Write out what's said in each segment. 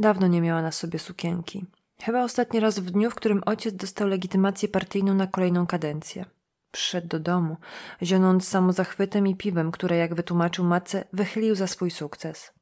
Dawno nie miała na sobie sukienki. Chyba ostatni raz w dniu, w którym ojciec dostał legitymację partyjną na kolejną kadencję. Przyszedł do domu, zionąc samozachwytem i piwem, które, jak wytłumaczył matce, wychylił za swój sukces.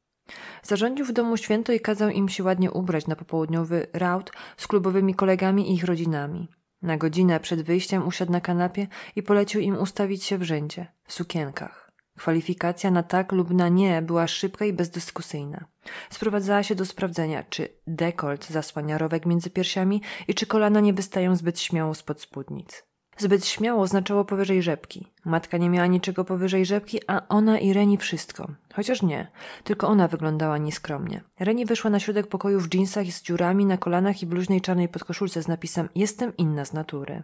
Zarządził w domu święto i kazał im się ładnie ubrać na popołudniowy raut z klubowymi kolegami i ich rodzinami. Na godzinę przed wyjściem usiadł na kanapie i polecił im ustawić się w rzędzie, w sukienkach. Kwalifikacja na tak lub na nie była szybka i bezdyskusyjna. Sprowadzała się do sprawdzenia, czy dekolt zasłania rowek między piersiami i czy kolana nie wystają zbyt śmiało spod spódnic. Zbyt śmiało oznaczało powyżej rzepki. Matka nie miała niczego powyżej rzepki, a ona i Reni wszystko. Chociaż nie, tylko ona wyglądała nieskromnie. Reni wyszła na środek pokoju w dżinsach z dziurami na kolanach i bluźnej czarnej podkoszulce z napisem Jestem inna z natury.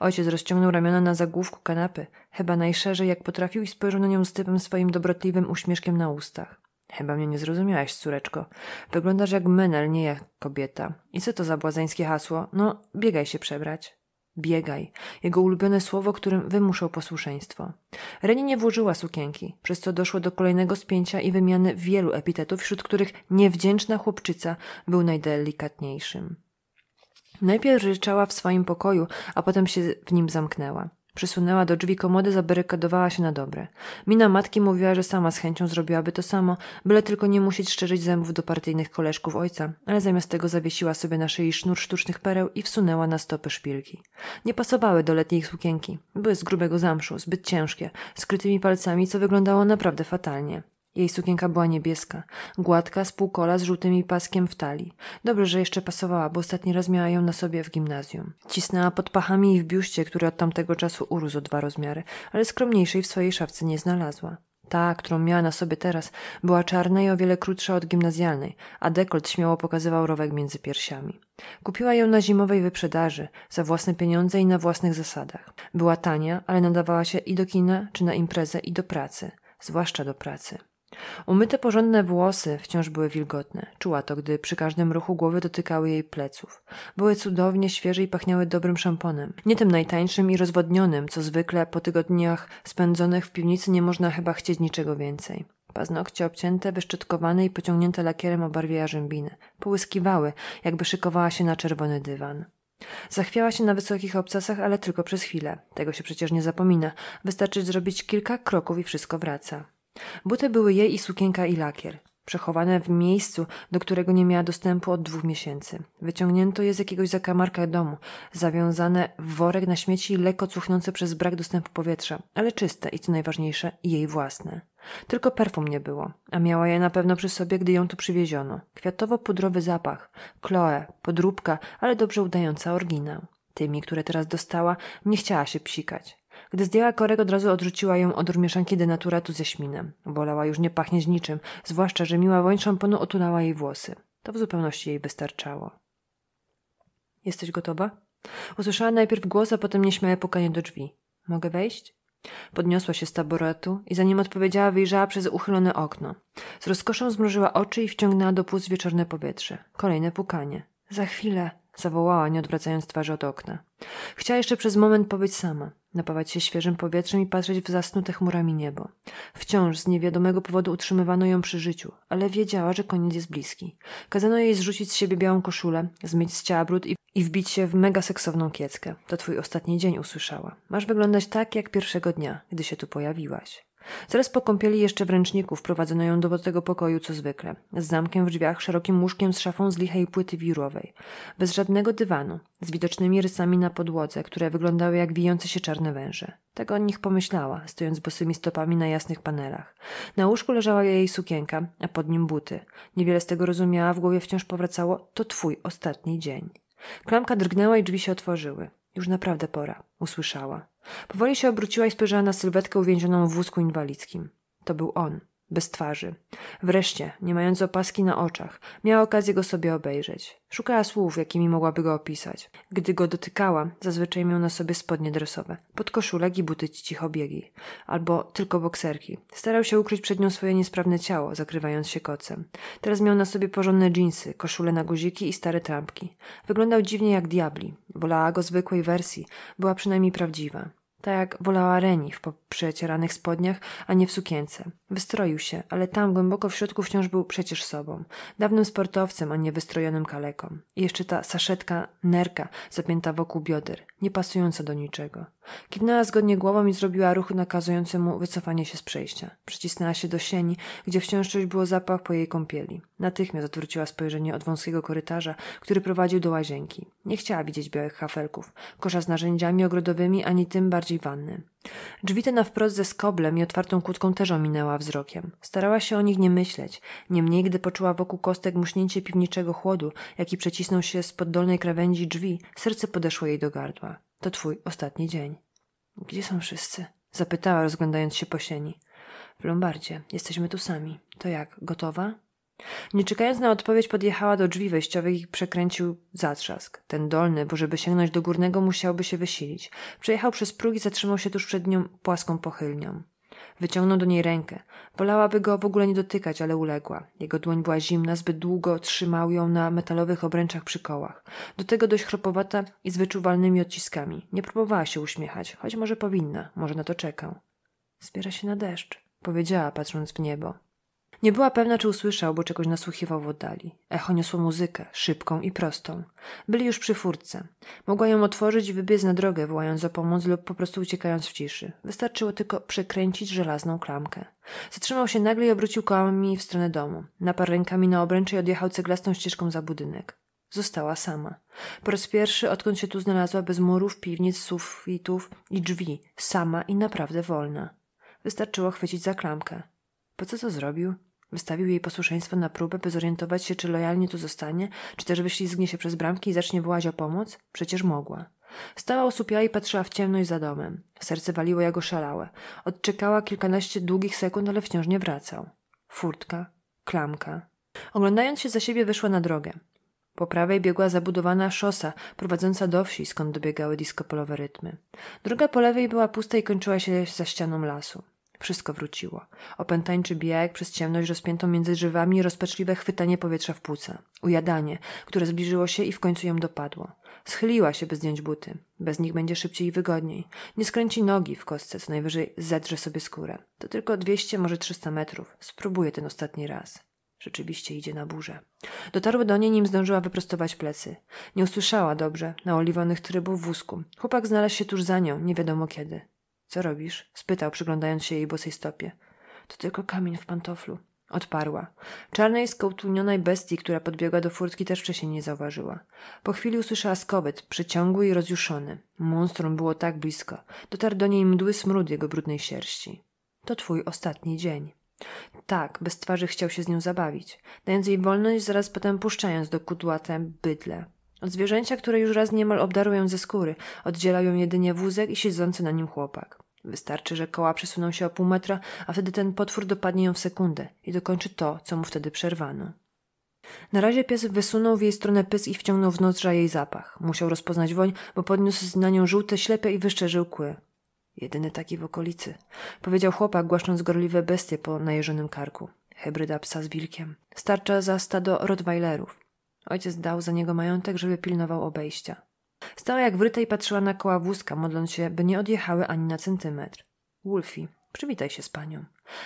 Ojciec rozciągnął ramiona na zagłówku kanapy, chyba najszerzej jak potrafił i spojrzał na nią z typem swoim dobrotliwym uśmieszkiem na ustach. Chyba mnie nie zrozumiałaś, córeczko. Wyglądasz jak menel, nie jak kobieta. I co to za błazeńskie hasło? No, biegaj się przebrać. Biegaj. Jego ulubione słowo, którym wymuszał posłuszeństwo. Reni nie włożyła sukienki, przez co doszło do kolejnego spięcia i wymiany wielu epitetów, wśród których niewdzięczna chłopczyca był najdelikatniejszym. Najpierw ryczała w swoim pokoju, a potem się w nim zamknęła. Przysunęła do drzwi komody, zabarykadowała się na dobre. Mina matki mówiła, że sama z chęcią zrobiłaby to samo, byle tylko nie musieć szczerzyć zębów do partyjnych koleżków ojca, ale zamiast tego zawiesiła sobie na szyi sznur sztucznych pereł i wsunęła na stopy szpilki. Nie pasowały do letniej sukienki. Były z grubego zamszu, zbyt ciężkie, skrytymi palcami, co wyglądało naprawdę fatalnie. Jej sukienka była niebieska, gładka, z półkola, z żółtymi paskiem w talii. Dobrze, że jeszcze pasowała, bo ostatni raz miała ją na sobie w gimnazjum. Cisnęła pod pachami i w biuście, który od tamtego czasu urósł o dwa rozmiary, ale skromniejszej w swojej szafce nie znalazła. Ta, którą miała na sobie teraz, była czarna i o wiele krótsza od gimnazjalnej, a dekolt śmiało pokazywał rowek między piersiami. Kupiła ją na zimowej wyprzedaży, za własne pieniądze i na własnych zasadach. Była tania, ale nadawała się i do kina, czy na imprezę, i do pracy, zwłaszcza do pracy. Umyte porządne włosy wciąż były wilgotne. Czuła to, gdy przy każdym ruchu głowy dotykały jej pleców. Były cudownie świeże i pachniały dobrym szamponem. Nie tym najtańszym i rozwodnionym, co zwykle po tygodniach spędzonych w piwnicy nie można chyba chcieć niczego więcej. Paznokcie obcięte, wyszczytkowane i pociągnięte lakierem o barwie jarzębiny. Połyskiwały, jakby szykowała się na czerwony dywan. Zachwiała się na wysokich obcasach, ale tylko przez chwilę. Tego się przecież nie zapomina. Wystarczy zrobić kilka kroków i wszystko wraca. Buty były jej i sukienka i lakier. Przechowane w miejscu, do którego nie miała dostępu od dwóch miesięcy. Wyciągnięto je z jakiegoś zakamarka domu, zawiązane w worek na śmieci, lekko cuchnące przez brak dostępu powietrza, ale czyste i co najważniejsze, jej własne. Tylko perfum nie było, a miała je na pewno przy sobie, gdy ją tu przywieziono. Kwiatowo-pudrowy zapach, kloe, podróbka, ale dobrze udająca oryginał. Tymi, które teraz dostała, nie chciała się psikać. Gdy zdjęła korek, od razu odrzuciła ją od mieszanki denaturatu ze śminem. Bolała już nie pachnieć niczym, zwłaszcza, że miła woń szamponu otulała jej włosy. To w zupełności jej wystarczało. Jesteś gotowa? Usłyszała najpierw głos, a potem nieśmiałe pukanie do drzwi. Mogę wejść? Podniosła się z taboretu i zanim odpowiedziała, wyjrzała przez uchylone okno. Z rozkoszą zmrużyła oczy i wciągnęła do płuc wieczorne powietrze. Kolejne pukanie. Za chwilę, zawołała, nie odwracając twarzy od okna. Chciała jeszcze przez moment pobyć sama, napawać się świeżym powietrzem i patrzeć w zasnute chmurami niebo. Wciąż z niewiadomego powodu utrzymywano ją przy życiu, ale wiedziała, że koniec jest bliski. Kazano jej zrzucić z siebie białą koszulę, zmyć z ciała brud i, i wbić się w mega seksowną kieckę. To twój ostatni dzień usłyszała. Masz wyglądać tak, jak pierwszego dnia, gdy się tu pojawiłaś. Zaraz po kąpieli jeszcze w ręczniku wprowadzono ją do tego pokoju co zwykle, z zamkiem w drzwiach, szerokim łóżkiem z szafą z lichej płyty wirurowej, bez żadnego dywanu, z widocznymi rysami na podłodze, które wyglądały jak wijące się czarne węże. Tego o nich pomyślała, stojąc bosymi stopami na jasnych panelach. Na łóżku leżała jej sukienka, a pod nim buty. Niewiele z tego rozumiała, w głowie wciąż powracało to twój ostatni dzień. Klamka drgnęła i drzwi się otworzyły. Już naprawdę pora, usłyszała. Powoli się obróciła i spojrzała na sylwetkę uwięzioną w wózku inwalidzkim. To był on bez twarzy. Wreszcie, nie mając opaski na oczach, miała okazję go sobie obejrzeć. Szukała słów, jakimi mogłaby go opisać. Gdy go dotykała, zazwyczaj miał na sobie spodnie dresowe, podkoszulek i buty cichobiegi, albo tylko bokserki. Starał się ukryć przed nią swoje niesprawne ciało, zakrywając się kocem. Teraz miał na sobie porządne dżinsy, koszule na guziki i stare trampki. Wyglądał dziwnie jak diabli. Wolała go zwykłej wersji, była przynajmniej prawdziwa tak jak wolała Reni w przecieranych spodniach, a nie w sukience. Wystroił się, ale tam głęboko w środku wciąż był przecież sobą. Dawnym sportowcem, a nie wystrojonym kaleką. I jeszcze ta saszetka, nerka, zapięta wokół bioder, nie pasująca do niczego. Kiwnęła zgodnie głową i zrobiła ruch nakazujący mu wycofanie się z przejścia. Przycisnęła się do sieni, gdzie wciąż coś było zapach po jej kąpieli. Natychmiast odwróciła spojrzenie od wąskiego korytarza, który prowadził do łazienki. Nie chciała widzieć białych hafelków, kosza z narzędziami ogrodowymi, ani tym bardziej wanny. Drzwi te na wprost ze skoblem i otwartą kłódką też ominęła wzrokiem. Starała się o nich nie myśleć. Niemniej, gdy poczuła wokół kostek muśnięcie piwniczego chłodu, jaki przecisnął się pod dolnej krawędzi drzwi, serce podeszło jej do gardła. To twój ostatni dzień. Gdzie są wszyscy? Zapytała, rozglądając się po sieni. W Lombardzie. Jesteśmy tu sami. To jak, gotowa? Nie czekając na odpowiedź, podjechała do drzwi wejściowych i przekręcił zatrzask. Ten dolny, bo żeby sięgnąć do górnego, musiałby się wysilić. Przejechał przez próg i zatrzymał się tuż przed nią płaską pochylnią. Wyciągnął do niej rękę. Wolałaby go w ogóle nie dotykać, ale uległa. Jego dłoń była zimna, zbyt długo trzymał ją na metalowych obręczach przy kołach. Do tego dość chropowata i z wyczuwalnymi odciskami. Nie próbowała się uśmiechać, choć może powinna, może na to czekał. Zbiera się na deszcz, powiedziała, patrząc w niebo. Nie była pewna, czy usłyszał, bo czegoś nasłuchiwał w oddali. Echo niosło muzykę, szybką i prostą. Byli już przy furtce. Mogła ją otworzyć i wybiec na drogę, wołając o pomoc lub po prostu uciekając w ciszy. Wystarczyło tylko przekręcić żelazną klamkę. Zatrzymał się nagle i obrócił kołami w stronę domu. Naparł rękami na obręcze i odjechał ceglastą ścieżką za budynek. Została sama. Po raz pierwszy, odkąd się tu znalazła, bez murów, piwnic, sufitów i drzwi. Sama i naprawdę wolna. Wystarczyło chwycić za klamkę. Po co to zrobił? Wystawił jej posłuszeństwo na próbę, by zorientować się, czy lojalnie tu zostanie, czy też wyślizgnie się przez bramki i zacznie wołać o pomoc? Przecież mogła. Stała osupiała i patrzyła w ciemność za domem. Serce waliło jak oszalałe. Odczekała kilkanaście długich sekund, ale wciąż nie wracał. Furtka, klamka. Oglądając się za siebie, wyszła na drogę. Po prawej biegła zabudowana szosa prowadząca do wsi, skąd dobiegały diskopolowe rytmy. Droga po lewej była pusta i kończyła się za ścianą lasu. Wszystko wróciło. Opętańczy bieg przez ciemność rozpiętą między drzewami rozpaczliwe chwytanie powietrza w płuca. Ujadanie, które zbliżyło się i w końcu ją dopadło. Schyliła się, by zdjąć buty. Bez nich będzie szybciej i wygodniej. Nie skręci nogi w kostce, co najwyżej zedrze sobie skórę. To tylko 200, może 300 metrów. Spróbuję ten ostatni raz. Rzeczywiście idzie na burzę. Dotarły do niej, nim zdążyła wyprostować plecy. Nie usłyszała dobrze, na oliwonych trybów wózku. Chłopak znalazł się tuż za nią, nie wiadomo kiedy. Co robisz? spytał, przyglądając się jej bosej stopie. To tylko kamień w pantoflu. Odparła. Czarnej, skołtunionej bestii, która podbiegła do furtki, też wcześniej nie zauważyła. Po chwili usłyszała skobet, przeciągły i rozjuszony. Monstrum było tak blisko. Dotarł do niej mdły smród jego brudnej sierści. To twój ostatni dzień. Tak, bez twarzy chciał się z nią zabawić, dając jej wolność, zaraz potem puszczając do kudłate bydle. Od zwierzęcia, które już raz niemal obdarują ze skóry, oddzielają jedynie wózek i siedzący na nim chłopak. Wystarczy, że koła przesuną się o pół metra, a wtedy ten potwór dopadnie ją w sekundę i dokończy to, co mu wtedy przerwano. Na razie pies wysunął w jej stronę pysk i wciągnął w nozdrza jej zapach. Musiał rozpoznać woń, bo podniósł na nią żółte ślepe i wyszczerzył kły. Jedyny taki w okolicy, powiedział chłopak, głaszcząc gorliwe bestie po najeżonym karku. Hybryda psa z wilkiem. Starcza za stado rottweilerów. Ojciec dał za niego majątek, żeby pilnował obejścia. Stała jak wryta i patrzyła na koła wózka, modląc się, by nie odjechały ani na centymetr. Wolfie, przywitaj się z panią.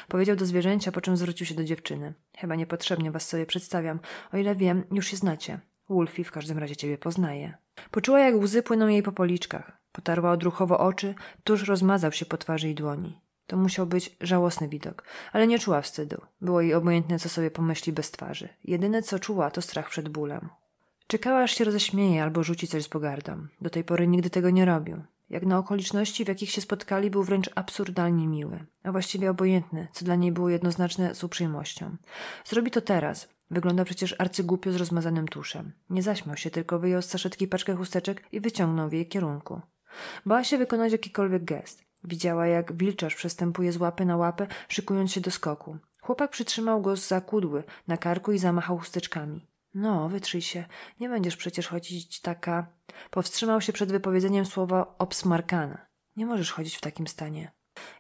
Powiedział do zwierzęcia, po czym zwrócił się do dziewczyny. Chyba niepotrzebnie was sobie przedstawiam. O ile wiem, już się znacie. Wolfie w każdym razie ciebie poznaje. Poczuła, jak łzy płyną jej po policzkach. Potarła odruchowo oczy, tuż rozmazał się po twarzy i dłoni. To musiał być żałosny widok, ale nie czuła wstydu. Było jej obojętne, co sobie pomyśli bez twarzy. Jedyne, co czuła, to strach przed bólem. Czekała, aż się roześmieje albo rzuci coś z pogardą. Do tej pory nigdy tego nie robił. Jak na okoliczności, w jakich się spotkali, był wręcz absurdalnie miły, a właściwie obojętny, co dla niej było jednoznaczne z uprzejmością. Zrobi to teraz. Wygląda przecież arcygłupio z rozmazanym tuszem. Nie zaśmiał się, tylko wyjął z saszetki paczkę chusteczek i wyciągnął w jej kierunku. Bała się wykonać jakikolwiek gest. Widziała, jak wilczarz przestępuje z łapy na łapę, szykując się do skoku. Chłopak przytrzymał go z zakudły na karku i zamachał chusteczkami. No, wytrzyj się. Nie będziesz przecież chodzić taka... Powstrzymał się przed wypowiedzeniem słowa obsmarkana. Nie możesz chodzić w takim stanie.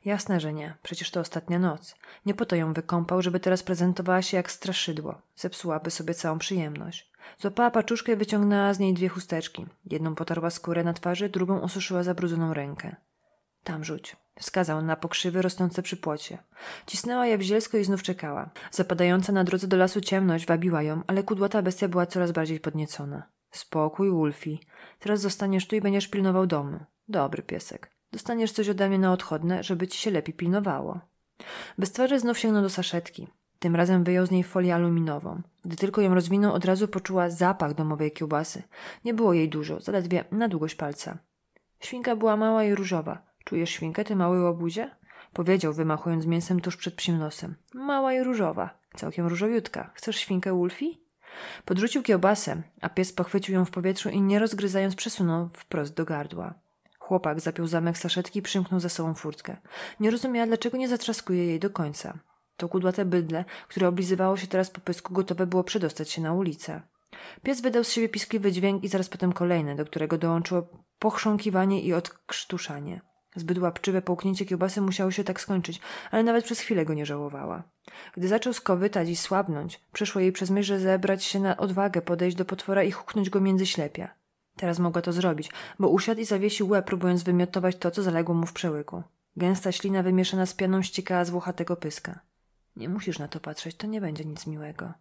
Jasne, że nie. Przecież to ostatnia noc. Nie po to ją wykąpał, żeby teraz prezentowała się jak straszydło. Zepsułaby sobie całą przyjemność. Złapała paczuszkę i wyciągnęła z niej dwie chusteczki. Jedną potarła skórę na twarzy, drugą osuszyła zabrudzoną rękę. Tam rzuć. Wskazał na pokrzywy rosnące przy płocie. Cisnęła je w zielsko i znów czekała. Zapadająca na drodze do lasu ciemność wabiła ją, ale kudłata bestia była coraz bardziej podniecona. Spokój, Wulfi. Teraz zostaniesz tu i będziesz pilnował domu. Dobry piesek. Dostaniesz coś ode mnie na odchodne, żeby ci się lepiej pilnowało. Bez twarzy znów sięgnął do saszetki. Tym razem wyjął z niej folię aluminową. Gdy tylko ją rozwinął, od razu poczuła zapach domowej kiełbasy. Nie było jej dużo, zaledwie na długość palca. Świnka była mała i różowa. Czujesz świnkę, ty mały łobuzie? Powiedział, wymachując mięsem tuż przed psim nosem. Mała i różowa, całkiem różowiutka. Chcesz świnkę, Ulfi? Podrzucił kiełbasę, a pies pochwycił ją w powietrzu i nie rozgryzając przesunął wprost do gardła. Chłopak zapiął zamek saszetki i przymknął za sobą furtkę. Nie rozumiała, dlaczego nie zatrzaskuje jej do końca. To kudłate bydle, które oblizywało się teraz po pysku, gotowe było przedostać się na ulicę. Pies wydał z siebie piskliwy dźwięk i zaraz potem kolejny, do którego dołączyło pochrząkiwanie i odkrztuszanie. Zbyt łapczywe połknięcie kiełbasy musiało się tak skończyć, ale nawet przez chwilę go nie żałowała. Gdy zaczął skowytać i słabnąć, przyszło jej przez myśl, że zebrać się na odwagę podejść do potwora i huknąć go między ślepia. Teraz mogła to zrobić, bo usiadł i zawiesił łeb, próbując wymiotować to, co zaległo mu w przełyku. Gęsta ślina wymieszana z pianą ściekała z tego pyska. Nie musisz na to patrzeć, to nie będzie nic miłego.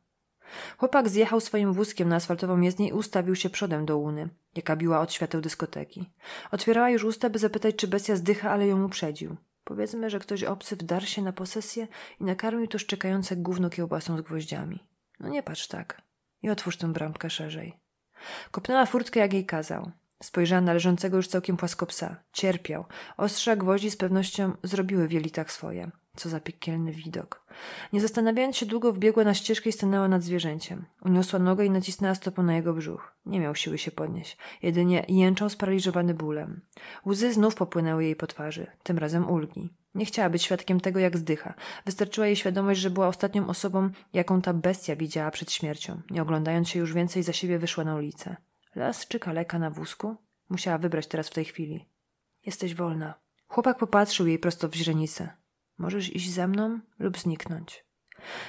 Chłopak zjechał swoim wózkiem na asfaltową jezdnię i ustawił się przodem do łuny, jaka biła od świateł dyskoteki. Otwierała już usta, by zapytać, czy bestia zdycha, ale ją uprzedził. Powiedzmy, że ktoś obcy wdarł się na posesję i nakarmił to szczekające gówno kiełbasą z gwoździami. No nie patrz tak. I otwórz tę bramkę szerzej. Kopnęła furtkę, jak jej kazał. Spojrzała na leżącego już całkiem płasko psa. Cierpiał. Ostrza gwoździ z pewnością zrobiły w jelitach swoje. Co za piekielny widok. Nie zastanawiając się długo, wbiegła na ścieżkę i stanęła nad zwierzęciem. Uniosła nogę i nacisnęła stopę na jego brzuch. Nie miał siły się podnieść. Jedynie jęczał sparaliżowany bólem. Łzy znów popłynęły jej po twarzy. Tym razem ulgi. Nie chciała być świadkiem tego, jak zdycha. Wystarczyła jej świadomość, że była ostatnią osobą, jaką ta bestia widziała przed śmiercią. Nie oglądając się już więcej za siebie, wyszła na ulicę. Las czy kaleka na wózku? Musiała wybrać teraz w tej chwili. Jesteś wolna. Chłopak popatrzył jej prosto w źrenicę. Możesz iść ze mną lub zniknąć.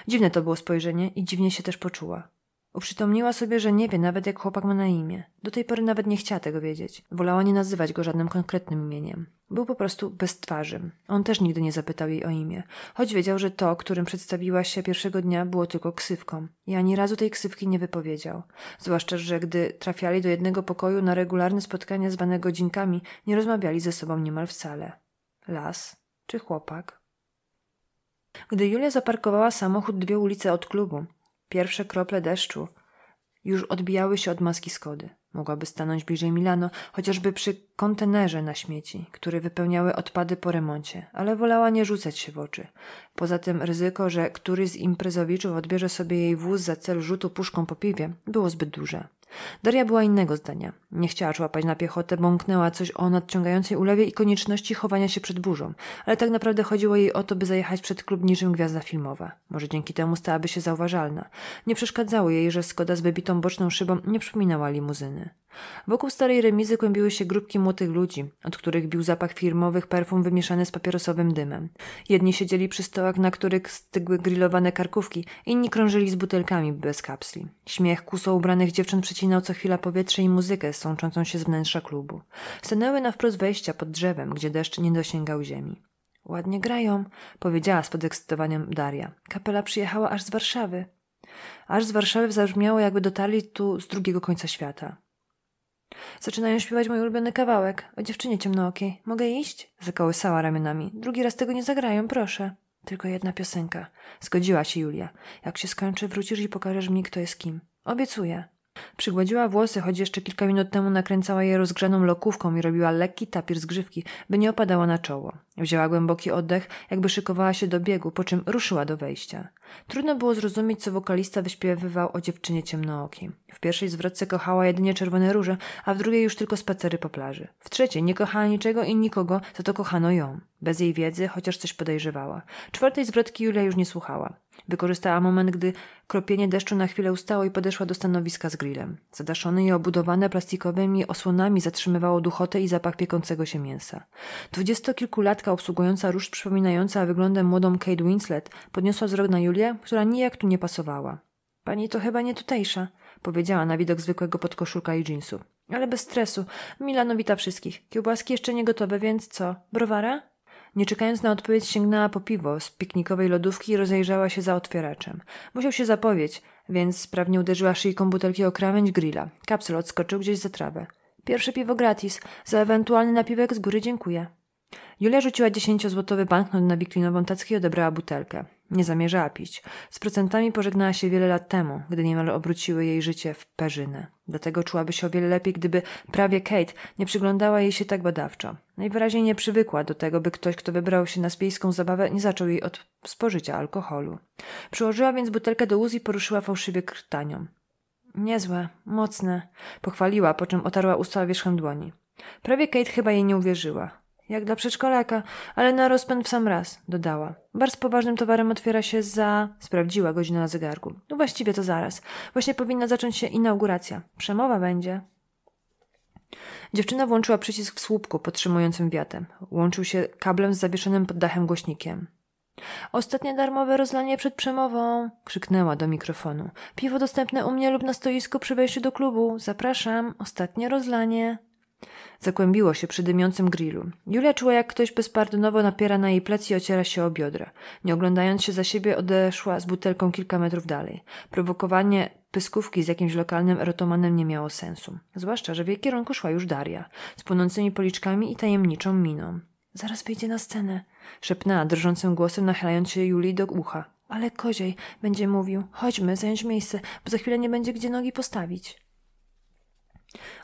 Dziwne to było spojrzenie i dziwnie się też poczuła. Uprzytomniła sobie, że nie wie nawet jak chłopak ma na imię. Do tej pory nawet nie chciała tego wiedzieć. Wolała nie nazywać go żadnym konkretnym imieniem. Był po prostu bez twarzy. On też nigdy nie zapytał jej o imię, choć wiedział, że to, którym przedstawiła się pierwszego dnia, było tylko ksywką. I ani razu tej ksywki nie wypowiedział. Zwłaszcza, że gdy trafiali do jednego pokoju na regularne spotkania zwane godzinkami, nie rozmawiali ze sobą niemal wcale. Las czy chłopak? Gdy Julia zaparkowała samochód dwie ulice od klubu, Pierwsze krople deszczu już odbijały się od maski Skody. Mogłaby stanąć bliżej Milano, chociażby przy kontenerze na śmieci, który wypełniały odpady po remoncie, ale wolała nie rzucać się w oczy. Poza tym ryzyko, że któryś z imprezowiczów odbierze sobie jej wóz za cel rzutu puszką po piwie, było zbyt duże. Daria była innego zdania. Nie chciała człapać na piechotę, bąknęła coś o nadciągającej ulewie i konieczności chowania się przed burzą, ale tak naprawdę chodziło jej o to, by zajechać przed klub niczym gwiazda filmowa. Może dzięki temu stałaby się zauważalna. Nie przeszkadzało jej, że Skoda z wybitą boczną szybą nie przypominała limuzyny. Wokół starej remizy kłębiły się grupki młodych ludzi, od których bił zapach firmowych perfum wymieszany z papierosowym dymem. Jedni siedzieli przy stołach, na których stygły grillowane karkówki, inni krążyli z butelkami bez kapsli. Śmiech kuso ubranych dziewcząt przecinał co chwila powietrze i muzykę sączącą się z wnętrza klubu. Stanęły na wprost wejścia pod drzewem, gdzie deszcz nie dosięgał ziemi. Ładnie grają, powiedziała z podekscytowaniem Daria. Kapela przyjechała aż z Warszawy. Aż z Warszawy zabrzmiało, jakby dotarli tu z drugiego końca świata. Zaczynają śpiewać mój ulubiony kawałek o dziewczynie ciemnookiej. Mogę iść? Zakołysała ramionami. Drugi raz tego nie zagrają, proszę. Tylko jedna piosenka. Zgodziła się Julia. Jak się skończy, wrócisz i pokażesz mi, kto jest kim. Obiecuję. Przygładziła włosy, choć jeszcze kilka minut temu nakręcała je rozgrzaną lokówką i robiła lekki tapir z grzywki, by nie opadała na czoło. Wzięła głęboki oddech, jakby szykowała się do biegu, po czym ruszyła do wejścia. Trudno było zrozumieć, co wokalista wyśpiewywał o dziewczynie ciemnooki. W pierwszej zwrotce kochała jedynie czerwone róże, a w drugiej już tylko spacery po plaży. W trzeciej nie kochała niczego i nikogo, za to kochano ją. Bez jej wiedzy, chociaż coś podejrzewała. Czwartej zwrotki Julia już nie słuchała. Wykorzystała moment, gdy kropienie deszczu na chwilę ustało i podeszła do stanowiska z grillem. Zadaszone i obudowane plastikowymi osłonami zatrzymywało duchotę i zapach piekącego się mięsa. Dwudziestokilkulatka obsługująca róż przypominająca wyglądem młodą Kate Winslet podniosła wzrok na Julię, która nijak tu nie pasowała. Pani to chyba nie tutejsza, powiedziała na widok zwykłego podkoszulka i dżinsu. Ale bez stresu. wita wszystkich. Kiełbaski jeszcze nie gotowe, więc co? Browara? Nie czekając na odpowiedź, sięgnęła po piwo z piknikowej lodówki i rozejrzała się za otwieraczem. Musiał się zapowiedź, więc sprawnie uderzyła szyjką butelki o krawędź grilla. Kapsel odskoczył gdzieś za trawę. Pierwsze piwo gratis. Za ewentualny napiwek z góry dziękuję. Julia rzuciła dziesięciozłotowy banknot na wiklinową tackę i odebrała butelkę. Nie zamierzała pić. Z procentami pożegnała się wiele lat temu, gdy niemal obróciły jej życie w perzynę. Dlatego czułaby się o wiele lepiej, gdyby prawie Kate nie przyglądała jej się tak badawczo. Najwyraźniej nie przywykła do tego, by ktoś, kto wybrał się na spiejską zabawę, nie zaczął jej od spożycia alkoholu. Przyłożyła więc butelkę do łuz i poruszyła fałszywie krtanią. Niezłe, mocne, pochwaliła, po czym otarła usta wierzchem dłoni. Prawie Kate chyba jej nie uwierzyła. Jak dla przedszkolaka, ale na rozpęd w sam raz, dodała. Bar z poważnym towarem otwiera się za... Sprawdziła godzina na zegarku. No właściwie to zaraz. Właśnie powinna zacząć się inauguracja. Przemowa będzie. Dziewczyna włączyła przycisk w słupku podtrzymującym wiatem. Łączył się kablem z zawieszonym pod dachem głośnikiem. Ostatnie darmowe rozlanie przed przemową, krzyknęła do mikrofonu. Piwo dostępne u mnie lub na stoisku przy wejściu do klubu. Zapraszam, ostatnie rozlanie. Zakłębiło się przy dymiącym grillu. Julia czuła, jak ktoś bezpardonowo napiera na jej plecy i ociera się o biodra. Nie oglądając się za siebie, odeszła z butelką kilka metrów dalej. Prowokowanie pyskówki z jakimś lokalnym erotomanem nie miało sensu. Zwłaszcza, że w jej kierunku szła już Daria, z płonącymi policzkami i tajemniczą miną. Zaraz wyjdzie na scenę, szepnęła drżącym głosem, nachylając się Julii do ucha. Ale koziej będzie mówił, chodźmy, zająć miejsce, bo za chwilę nie będzie gdzie nogi postawić.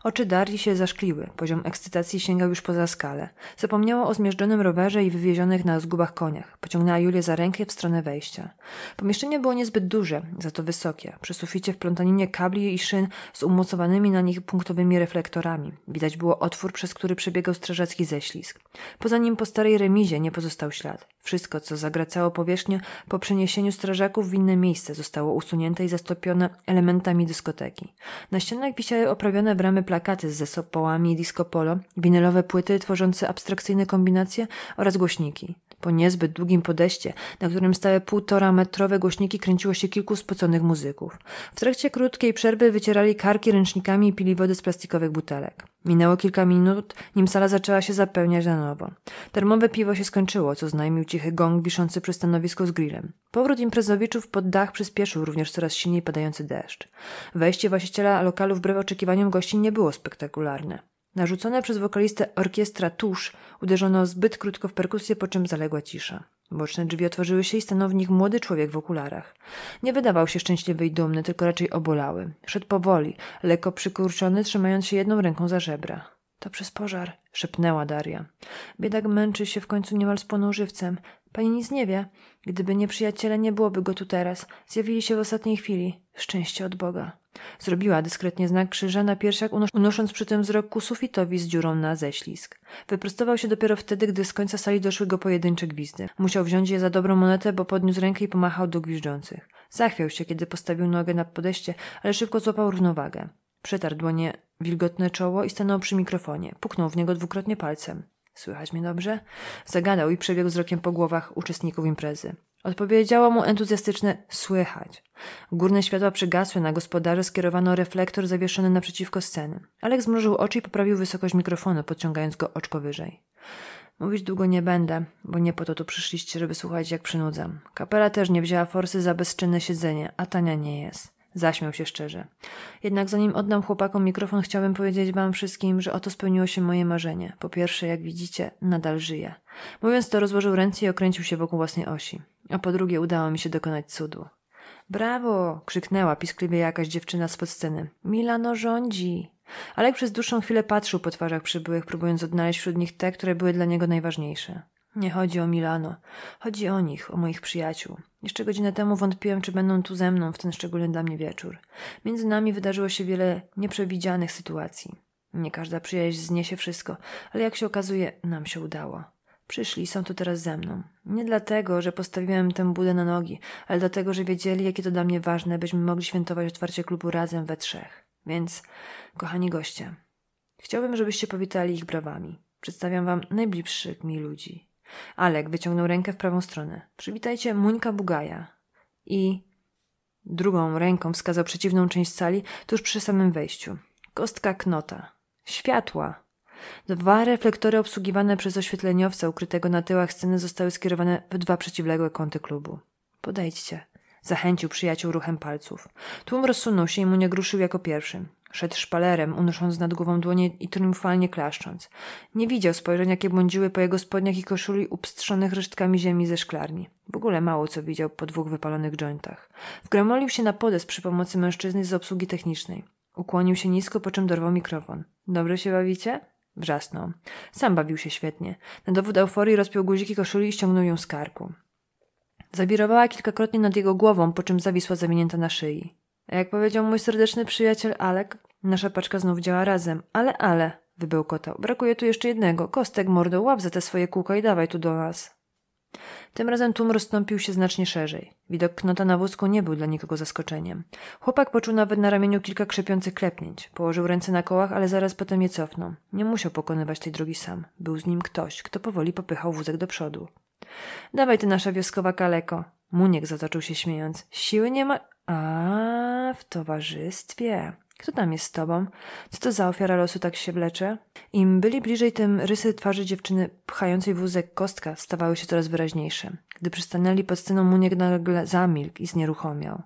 Oczy Darii się zaszkliły, poziom ekscytacji sięgał już poza skalę. Zapomniała o zmieżdżonym rowerze i wywiezionych na zgubach koniach. Pociągnęła Julię za rękę w stronę wejścia. Pomieszczenie było niezbyt duże, za to wysokie. Przy suficie w plątaninie kabli i szyn z umocowanymi na nich punktowymi reflektorami. Widać było otwór, przez który przebiegał strażacki ześlizg. Poza nim po starej remizie nie pozostał ślad. Wszystko, co zagracało powierzchnię, po przeniesieniu strażaków w inne miejsce zostało usunięte i zastopione elementami dyskoteki. Na ścianach wisiały oprawione zawieszone w ramy plakaty z zesopołami i disco polo, winylowe płyty tworzące abstrakcyjne kombinacje oraz głośniki. Po niezbyt długim podejście, na którym stałe półtora metrowe głośniki kręciło się kilku spoconych muzyków. W trakcie krótkiej przerwy wycierali karki ręcznikami i pili wody z plastikowych butelek. Minęło kilka minut, nim sala zaczęła się zapełniać na nowo. Termowe piwo się skończyło, co znajmił cichy gong wiszący przy stanowisku z grillem. Powrót imprezowiczów pod dach przyspieszył również coraz silniej padający deszcz. Wejście właściciela lokalu wbrew oczekiwaniom gości nie było spektakularne. Narzucone przez wokalistę orkiestra tusz uderzono zbyt krótko w perkusję, po czym zaległa cisza. Boczne drzwi otworzyły się i stanął w nich młody człowiek w okularach. Nie wydawał się szczęśliwy i dumny, tylko raczej obolały. Szedł powoli, lekko przykurczony, trzymając się jedną ręką za żebra. To przez pożar, szepnęła Daria. Biedak męczy się w końcu niemal z żywcem. Pani nic nie wie. Gdyby nie przyjaciele, nie byłoby go tu teraz. Zjawili się w ostatniej chwili. Szczęście od Boga. Zrobiła dyskretnie znak krzyża na piersiach, unosząc przy tym wzrok ku sufitowi z dziurą na ześlizg. Wyprostował się dopiero wtedy, gdy z końca sali doszły go pojedyncze gwizdy. Musiał wziąć je za dobrą monetę, bo podniósł rękę i pomachał do gwizdzących. Zachwiał się, kiedy postawił nogę na podejście, ale szybko złapał równowagę. Przetarł dłonie wilgotne czoło i stanął przy mikrofonie. Puknął w niego dwukrotnie palcem. Słychać mnie dobrze? Zagadał i przebiegł wzrokiem po głowach uczestników imprezy. Odpowiedziało mu entuzjastyczne słychać. Górne światła przygasły, na gospodarze, skierowano reflektor zawieszony naprzeciwko sceny. Alek zmrużył oczy i poprawił wysokość mikrofonu, podciągając go oczko wyżej. Mówić długo nie będę, bo nie po to tu przyszliście, żeby słuchać jak przynudzam. Kapela też nie wzięła forsy za bezczynne siedzenie, a tania nie jest. Zaśmiał się szczerze. Jednak zanim oddam chłopakom mikrofon, chciałbym powiedzieć wam wszystkim, że oto spełniło się moje marzenie. Po pierwsze, jak widzicie, nadal żyję. Mówiąc to, rozłożył ręce i okręcił się wokół własnej osi. A po drugie, udało mi się dokonać cudu. Brawo! krzyknęła piskliwie jakaś dziewczyna pod sceny. Milano rządzi! Alek przez dłuższą chwilę patrzył po twarzach przybyłych, próbując odnaleźć wśród nich te, które były dla niego najważniejsze. Nie chodzi o Milano. Chodzi o nich, o moich przyjaciół. Jeszcze godzinę temu wątpiłem, czy będą tu ze mną w ten szczególny dla mnie wieczór. Między nami wydarzyło się wiele nieprzewidzianych sytuacji. Nie każda przyjaźń zniesie wszystko, ale jak się okazuje, nam się udało. Przyszli, są tu teraz ze mną. Nie dlatego, że postawiłem tę budę na nogi, ale dlatego, że wiedzieli, jakie to dla mnie ważne, byśmy mogli świętować otwarcie klubu razem we trzech. Więc, kochani goście, chciałbym, żebyście powitali ich brawami. Przedstawiam wam najbliższych mi ludzi. Alek wyciągnął rękę w prawą stronę. Przywitajcie Muńka Bugaja. I drugą ręką wskazał przeciwną część sali tuż przy samym wejściu. Kostka knota. Światła. Dwa reflektory obsługiwane przez oświetleniowca ukrytego na tyłach sceny zostały skierowane w dwa przeciwległe kąty klubu. Podejdźcie. Zachęcił przyjaciół ruchem palców. Tłum rozsunął się i mu nie gruszył jako pierwszym. Szedł szpalerem, unosząc nad głową dłonie i triumfalnie klaszcząc. Nie widział spojrzeń, jakie błądziły po jego spodniach i koszuli upstrzonych resztkami ziemi ze szklarni. W ogóle mało co widział po dwóch wypalonych jointach. Wgromolił się na podest przy pomocy mężczyzny z obsługi technicznej. Ukłonił się nisko, po czym dorwał mikrofon. Dobrze się bawicie? Wrzasnął. Sam bawił się świetnie. Na dowód euforii rozpiął guziki koszuli i ściągnął ją z karku. Zawirowała kilkakrotnie nad jego głową, po czym zawisła zawinięta na szyi. Jak powiedział mój serdeczny przyjaciel Alek, nasza paczka znów działa razem. Ale, ale, wybełkotał. Brakuje tu jeszcze jednego. Kostek, mordo, łap za te swoje kółka i dawaj tu do nas. Tym razem tłum rozstąpił się znacznie szerzej. Widok knota na wózku nie był dla nikogo zaskoczeniem. Chłopak poczuł nawet na ramieniu kilka krzepiących klepnięć. Położył ręce na kołach, ale zaraz potem je cofnął. Nie musiał pokonywać tej drogi sam. Był z nim ktoś, kto powoli popychał wózek do przodu. Dawaj ty nasza wioskowa kaleko. Muniek zatoczył się śmiejąc. Siły nie ma... A w towarzystwie. Kto tam jest z tobą? Co to za ofiara losu tak się wlecze? Im byli bliżej, tym rysy twarzy dziewczyny pchającej wózek kostka stawały się coraz wyraźniejsze. Gdy przystanęli pod sceną, Muniek nagle zamilkł i znieruchomiał.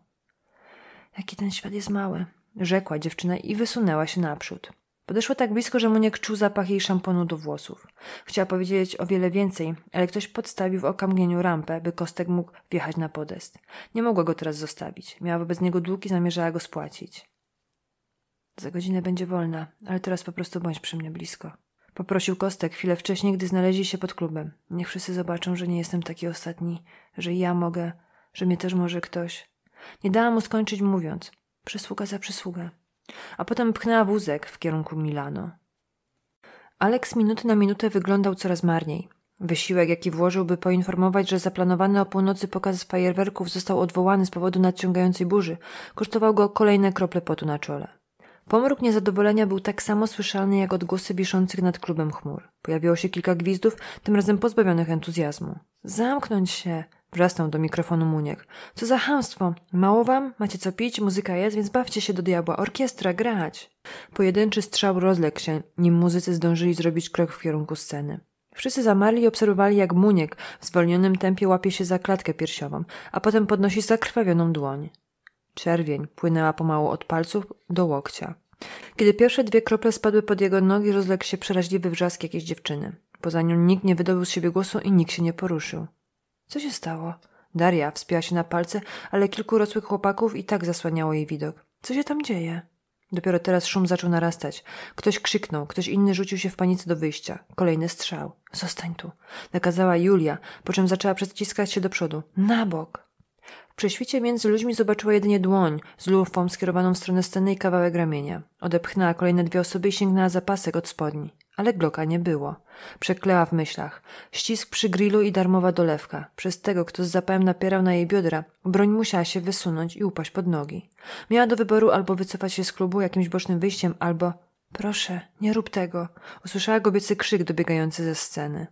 Jaki ten świat jest mały, rzekła dziewczyna i wysunęła się naprzód. Podeszła tak blisko, że Moniek czuł zapach jej szamponu do włosów. Chciała powiedzieć o wiele więcej, ale ktoś podstawił w okamgnieniu rampę, by Kostek mógł wjechać na podest. Nie mogła go teraz zostawić. Miała wobec niego dług i zamierzała go spłacić. Za godzinę będzie wolna, ale teraz po prostu bądź przy mnie blisko. Poprosił Kostek chwilę wcześniej, gdy znaleźli się pod klubem. Niech wszyscy zobaczą, że nie jestem taki ostatni, że ja mogę, że mnie też może ktoś. Nie dała mu skończyć mówiąc. Przysługa za przysługę a potem pchnęła wózek w kierunku Milano. Alex minuty na minutę wyglądał coraz marniej. Wysiłek, jaki włożył, by poinformować, że zaplanowany o północy pokaz fajerwerków został odwołany z powodu nadciągającej burzy, kosztował go kolejne krople potu na czole. Pomruk niezadowolenia był tak samo słyszalny jak odgłosy wiszących nad klubem chmur. Pojawiło się kilka gwizdów, tym razem pozbawionych entuzjazmu. Zamknąć się! Wrzasnął do mikrofonu Muniek. Co za hamstwo! Mało wam? Macie co pić? Muzyka jest, więc bawcie się do diabła. Orkiestra, grać! Pojedynczy strzał rozległ się, nim muzycy zdążyli zrobić krok w kierunku sceny. Wszyscy zamarli i obserwowali, jak Muniek w zwolnionym tempie łapie się za klatkę piersiową, a potem podnosi zakrwawioną dłoń. Czerwień płynęła pomału od palców do łokcia. Kiedy pierwsze dwie krople spadły pod jego nogi, rozległ się przeraźliwy wrzask jakiejś dziewczyny. Poza nią nikt nie wydobył z siebie głosu i nikt się nie poruszył. Co się stało? Daria wspięła się na palce, ale kilku rosłych chłopaków i tak zasłaniało jej widok. Co się tam dzieje? Dopiero teraz szum zaczął narastać. Ktoś krzyknął, ktoś inny rzucił się w panice do wyjścia. Kolejny strzał. Zostań tu, nakazała Julia, po czym zaczęła przeciskać się do przodu. Na bok! W prześwicie między ludźmi zobaczyła jedynie dłoń z lufą skierowaną w stronę sceny i kawałek ramienia. Odepchnęła kolejne dwie osoby i sięgnęła za pasek od spodni. Ale Gloka nie było. Przekleła w myślach. Ścisk przy grillu i darmowa dolewka. Przez tego, kto z zapałem napierał na jej biodra, broń musiała się wysunąć i upaść pod nogi. Miała do wyboru albo wycofać się z klubu jakimś bocznym wyjściem, albo... Proszę, nie rób tego. Usłyszała kobiecy krzyk dobiegający ze sceny.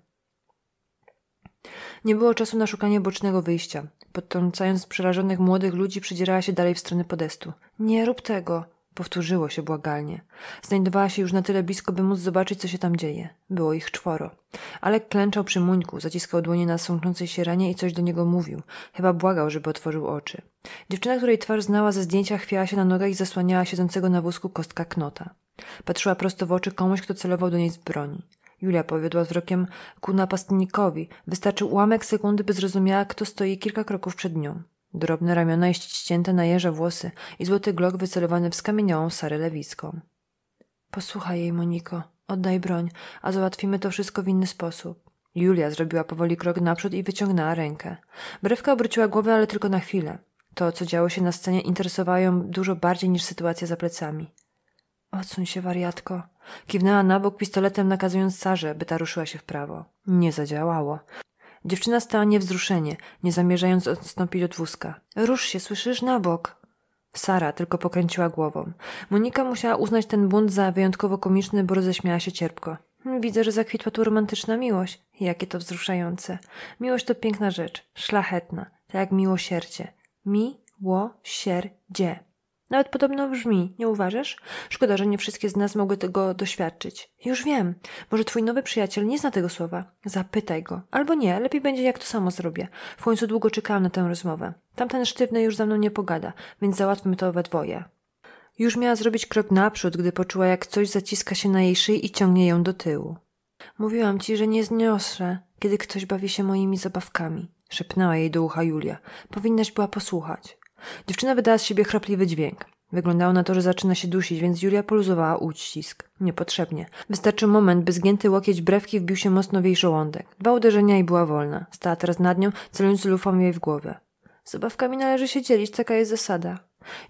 Nie było czasu na szukanie bocznego wyjścia. Podtrącając przerażonych młodych ludzi, przedzierała się dalej w stronę podestu. Nie rób tego. Powtórzyło się błagalnie. Znajdowała się już na tyle blisko, by móc zobaczyć, co się tam dzieje. Było ich czworo. Alek klęczał przy muńku, zaciskał dłonie na sączącej się ranie i coś do niego mówił. Chyba błagał, żeby otworzył oczy. Dziewczyna, której twarz znała ze zdjęcia, chwiała się na nogach i zasłaniała siedzącego na wózku kostka knota. Patrzyła prosto w oczy komuś, kto celował do niej z broni. Julia powiodła wzrokiem ku napastnikowi. Wystarczył ułamek sekundy, by zrozumiała, kto stoi kilka kroków przed nią. Drobne ramiona i ścięte na jeże włosy i złoty glok wycelowany w skamieniałą Sarę Lewicką. Posłuchaj jej, Moniko. Oddaj broń, a załatwimy to wszystko w inny sposób. Julia zrobiła powoli krok naprzód i wyciągnęła rękę. Brewka obróciła głowę, ale tylko na chwilę. To, co działo się na scenie, interesowało ją dużo bardziej niż sytuacja za plecami. Odsuń się, wariatko. Kiwnęła na bok pistoletem, nakazując Sarze, by ta ruszyła się w prawo. Nie zadziałało. Dziewczyna stała niewzruszenie, nie zamierzając odstąpić od wózka. Rusz się, słyszysz, na bok. Sara tylko pokręciła głową. Monika musiała uznać ten bunt za wyjątkowo komiczny, bo roześmiała się cierpko. Hm, widzę, że zakwitła tu romantyczna miłość. Jakie to wzruszające. Miłość to piękna rzecz, szlachetna, tak jak miłosierdzie. Mi, ło, sier, dzie. Nawet podobno brzmi, nie uważasz? Szkoda, że nie wszystkie z nas mogły tego doświadczyć. Już wiem, może twój nowy przyjaciel nie zna tego słowa. Zapytaj go. Albo nie, lepiej będzie jak to samo zrobię. W końcu długo czekałam na tę rozmowę. Tamten sztywny już ze mną nie pogada, więc załatwmy to we dwoje. Już miała zrobić krok naprzód, gdy poczuła, jak coś zaciska się na jej szyi i ciągnie ją do tyłu. Mówiłam ci, że nie zniosę, kiedy ktoś bawi się moimi zabawkami, szepnęła jej do ucha Julia. Powinnaś była posłuchać. Dziewczyna wydała z siebie chrapliwy dźwięk. Wyglądało na to, że zaczyna się dusić, więc Julia poluzowała uścisk. Niepotrzebnie. Wystarczył moment, by zgięty łokieć brewki wbił się mocno w jej żołądek. Dwa uderzenia i była wolna. Stała teraz nad nią, celując lufą jej w głowę. Zabawkami należy się dzielić, taka jest zasada.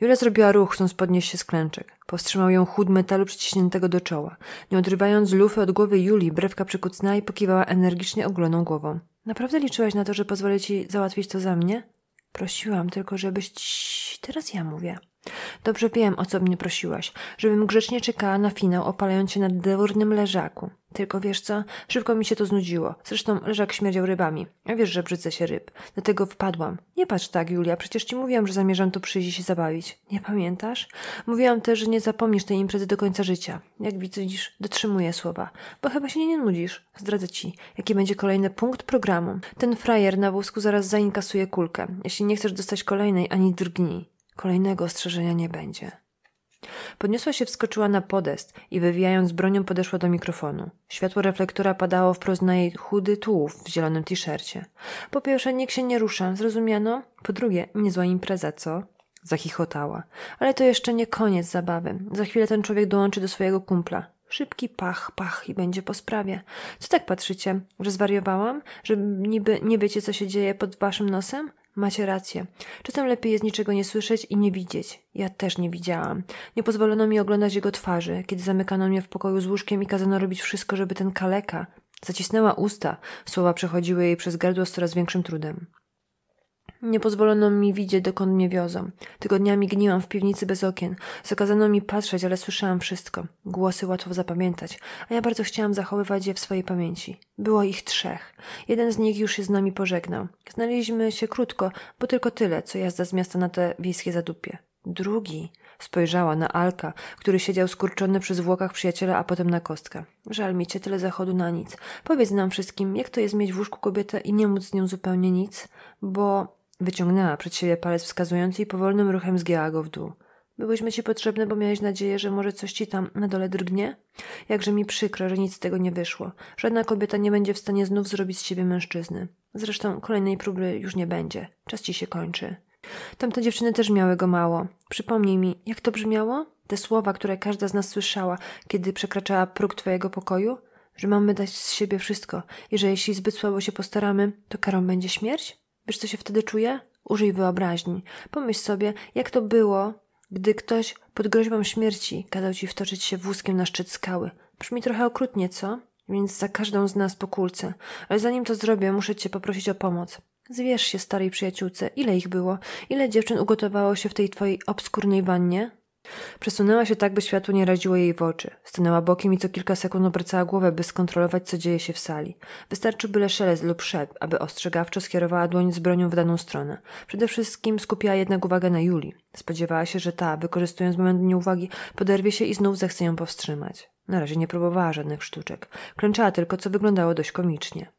Julia zrobiła ruch, chcąc podnieść się z klęczek. Powstrzymał ją chud metalu przyciśniętego do czoła. Nie odrywając lufy od głowy Julii, brewka przykucnęła i pokiwała energicznie ogloną głową. Naprawdę liczyłaś na to, że pozwolę ci załatwić to za mnie? Prosiłam tylko, żebyś. Teraz ja mówię. Dobrze wiem, o co mnie prosiłaś, żebym grzecznie czekała na finał, opalając się na durnym leżaku. Tylko wiesz co? Szybko mi się to znudziło. Zresztą leżak śmierdział rybami. A wiesz, że brzydzę się ryb. Dlatego wpadłam. Nie patrz tak, Julia, przecież ci mówiłam, że zamierzam tu przyjść i się zabawić. Nie pamiętasz? Mówiłam też, że nie zapomnisz tej imprezy do końca życia. Jak widzisz, dotrzymuję słowa. Bo chyba się nie nudzisz. Zdradzę ci, jaki będzie kolejny punkt programu. Ten frajer na wózku zaraz zainkasuje kulkę. Jeśli nie chcesz dostać kolejnej, ani drgnij. Kolejnego ostrzeżenia nie będzie. Podniosła się, wskoczyła na podest i wywijając bronią podeszła do mikrofonu. Światło reflektora padało wprost na jej chudy tułów w zielonym t-shircie. Po pierwsze, nikt się nie rusza, zrozumiano? Po drugie, niezła impreza, co? Zachichotała. Ale to jeszcze nie koniec zabawy. Za chwilę ten człowiek dołączy do swojego kumpla. Szybki pach, pach i będzie po sprawie. Co tak patrzycie? Że zwariowałam? Że niby nie wiecie, co się dzieje pod waszym nosem? Macie rację. Czasem lepiej jest niczego nie słyszeć i nie widzieć. Ja też nie widziałam. Nie pozwolono mi oglądać jego twarzy, kiedy zamykano mnie w pokoju z łóżkiem i kazano robić wszystko, żeby ten kaleka. Zacisnęła usta, słowa przechodziły jej przez gardło z coraz większym trudem. Nie pozwolono mi widzieć, dokąd mnie wiozą. Tygodniami gniłam w piwnicy bez okien. Zakazano mi patrzeć, ale słyszałam wszystko. Głosy łatwo zapamiętać, a ja bardzo chciałam zachowywać je w swojej pamięci. Było ich trzech. Jeden z nich już się z nami pożegnał. Znaliśmy się krótko, bo tylko tyle, co jazda z miasta na te wiejskie zadupie. Drugi spojrzała na Alka, który siedział skurczony przy zwłokach przyjaciela, a potem na kostkę. Żal mi cię tyle zachodu na nic. Powiedz nam wszystkim, jak to jest mieć w łóżku kobietę i nie móc z nią zupełnie nic, bo Wyciągnęła przed siebie palec wskazujący i powolnym ruchem zgięła go w dół. Byłyśmy ci potrzebne, bo miałeś nadzieję, że może coś ci tam na dole drgnie? Jakże mi przykro, że nic z tego nie wyszło. Żadna kobieta nie będzie w stanie znów zrobić z siebie mężczyzny. Zresztą kolejnej próby już nie będzie. Czas ci się kończy. Tamte dziewczyny też miały go mało. Przypomnij mi, jak to brzmiało? Te słowa, które każda z nas słyszała, kiedy przekraczała próg twojego pokoju? Że mamy dać z siebie wszystko i że jeśli zbyt słabo się postaramy, to karą będzie śmierć? Wiesz, co się wtedy czuje? Użyj wyobraźni. Pomyśl sobie, jak to było, gdy ktoś pod groźbą śmierci kazał ci wtoczyć się wózkiem na szczyt skały. Brzmi trochę okrutnie, co? Więc za każdą z nas po kulce. Ale zanim to zrobię, muszę cię poprosić o pomoc. Zwierz się starej przyjaciółce, ile ich było, ile dziewczyn ugotowało się w tej twojej obskurnej wannie? Przesunęła się tak, by światło nie raziło jej w oczy. Stanęła bokiem i co kilka sekund obracała głowę, by skontrolować, co dzieje się w sali. Wystarczy byle szelest lub szep, aby ostrzegawczo skierowała dłoń z bronią w daną stronę. Przede wszystkim skupiała jednak uwagę na Julii. Spodziewała się, że ta, wykorzystując moment nieuwagi, poderwie się i znów zechce ją powstrzymać. Na razie nie próbowała żadnych sztuczek. Klęczała tylko, co wyglądało dość komicznie.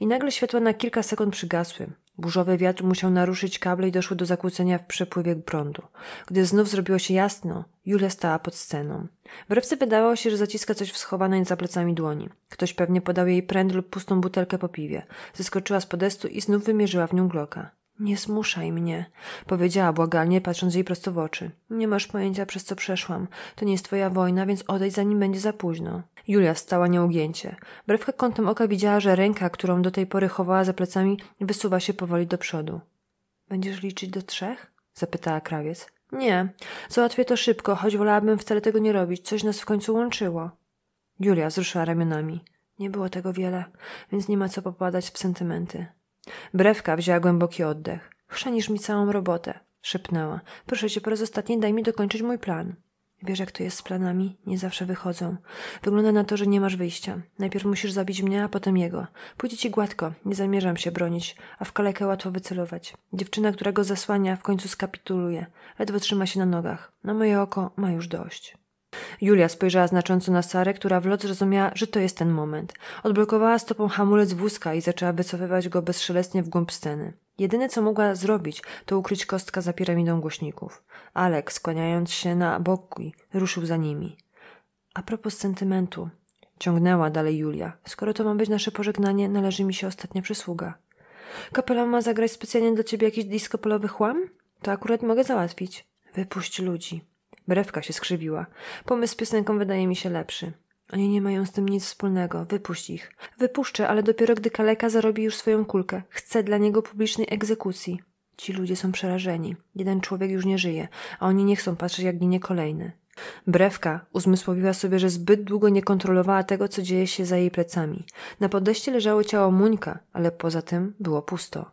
I nagle światła na kilka sekund przygasły. Burzowy wiatr musiał naruszyć kable i doszło do zakłócenia w przepływie prądu. Gdy znów zrobiło się jasno, Julia stała pod sceną. W rewce wydawało się, że zaciska coś w schowanej za plecami dłoni. Ktoś pewnie podał jej pręt lub pustą butelkę po piwie. Zeskoczyła z podestu i znów wymierzyła w nią gloka. Nie zmuszaj mnie, powiedziała błagalnie, patrząc jej prosto w oczy. Nie masz pojęcia, przez co przeszłam. To nie jest twoja wojna, więc odejdź, zanim będzie za późno. Julia stała nieugięcie. Brewka kątem oka widziała, że ręka, którą do tej pory chowała za plecami, wysuwa się powoli do przodu. Będziesz liczyć do trzech? zapytała krawiec. Nie, załatwię to szybko, choć wolałabym wcale tego nie robić. Coś nas w końcu łączyło. Julia zruszyła ramionami. Nie było tego wiele, więc nie ma co popadać w sentymenty. Brewka wzięła głęboki oddech. Chrzanisz mi całą robotę, szepnęła. Proszę cię po raz ostatni daj mi dokończyć mój plan. Wiesz, jak to jest z planami? Nie zawsze wychodzą. Wygląda na to, że nie masz wyjścia. Najpierw musisz zabić mnie, a potem jego. Pójdzie ci gładko, nie zamierzam się bronić, a w kalekę łatwo wycelować. Dziewczyna, która go zasłania, w końcu skapituluje. Ledwo trzyma się na nogach. Na moje oko ma już dość. Julia spojrzała znacząco na Sarę, która w lot zrozumiała, że to jest ten moment. Odblokowała stopą hamulec wózka i zaczęła wycofywać go bezszelestnie w głąb sceny. Jedyne, co mogła zrobić, to ukryć kostka za piramidą głośników. Alek, skłaniając się na boki, ruszył za nimi. A propos sentymentu, ciągnęła dalej Julia. Skoro to ma być nasze pożegnanie, należy mi się ostatnia przysługa. Kapelan ma zagrać specjalnie dla ciebie jakiś disco polowy chłam? To akurat mogę załatwić. Wypuść ludzi. Brewka się skrzywiła. Pomysł z piosenką wydaje mi się lepszy. Oni nie mają z tym nic wspólnego. Wypuść ich. Wypuszczę, ale dopiero gdy kaleka zarobi już swoją kulkę. Chcę dla niego publicznej egzekucji. Ci ludzie są przerażeni. Jeden człowiek już nie żyje, a oni nie chcą patrzeć, jak ginie kolejny. Brewka uzmysłowiła sobie, że zbyt długo nie kontrolowała tego, co dzieje się za jej plecami. Na podejście leżało ciało Muńka, ale poza tym było pusto.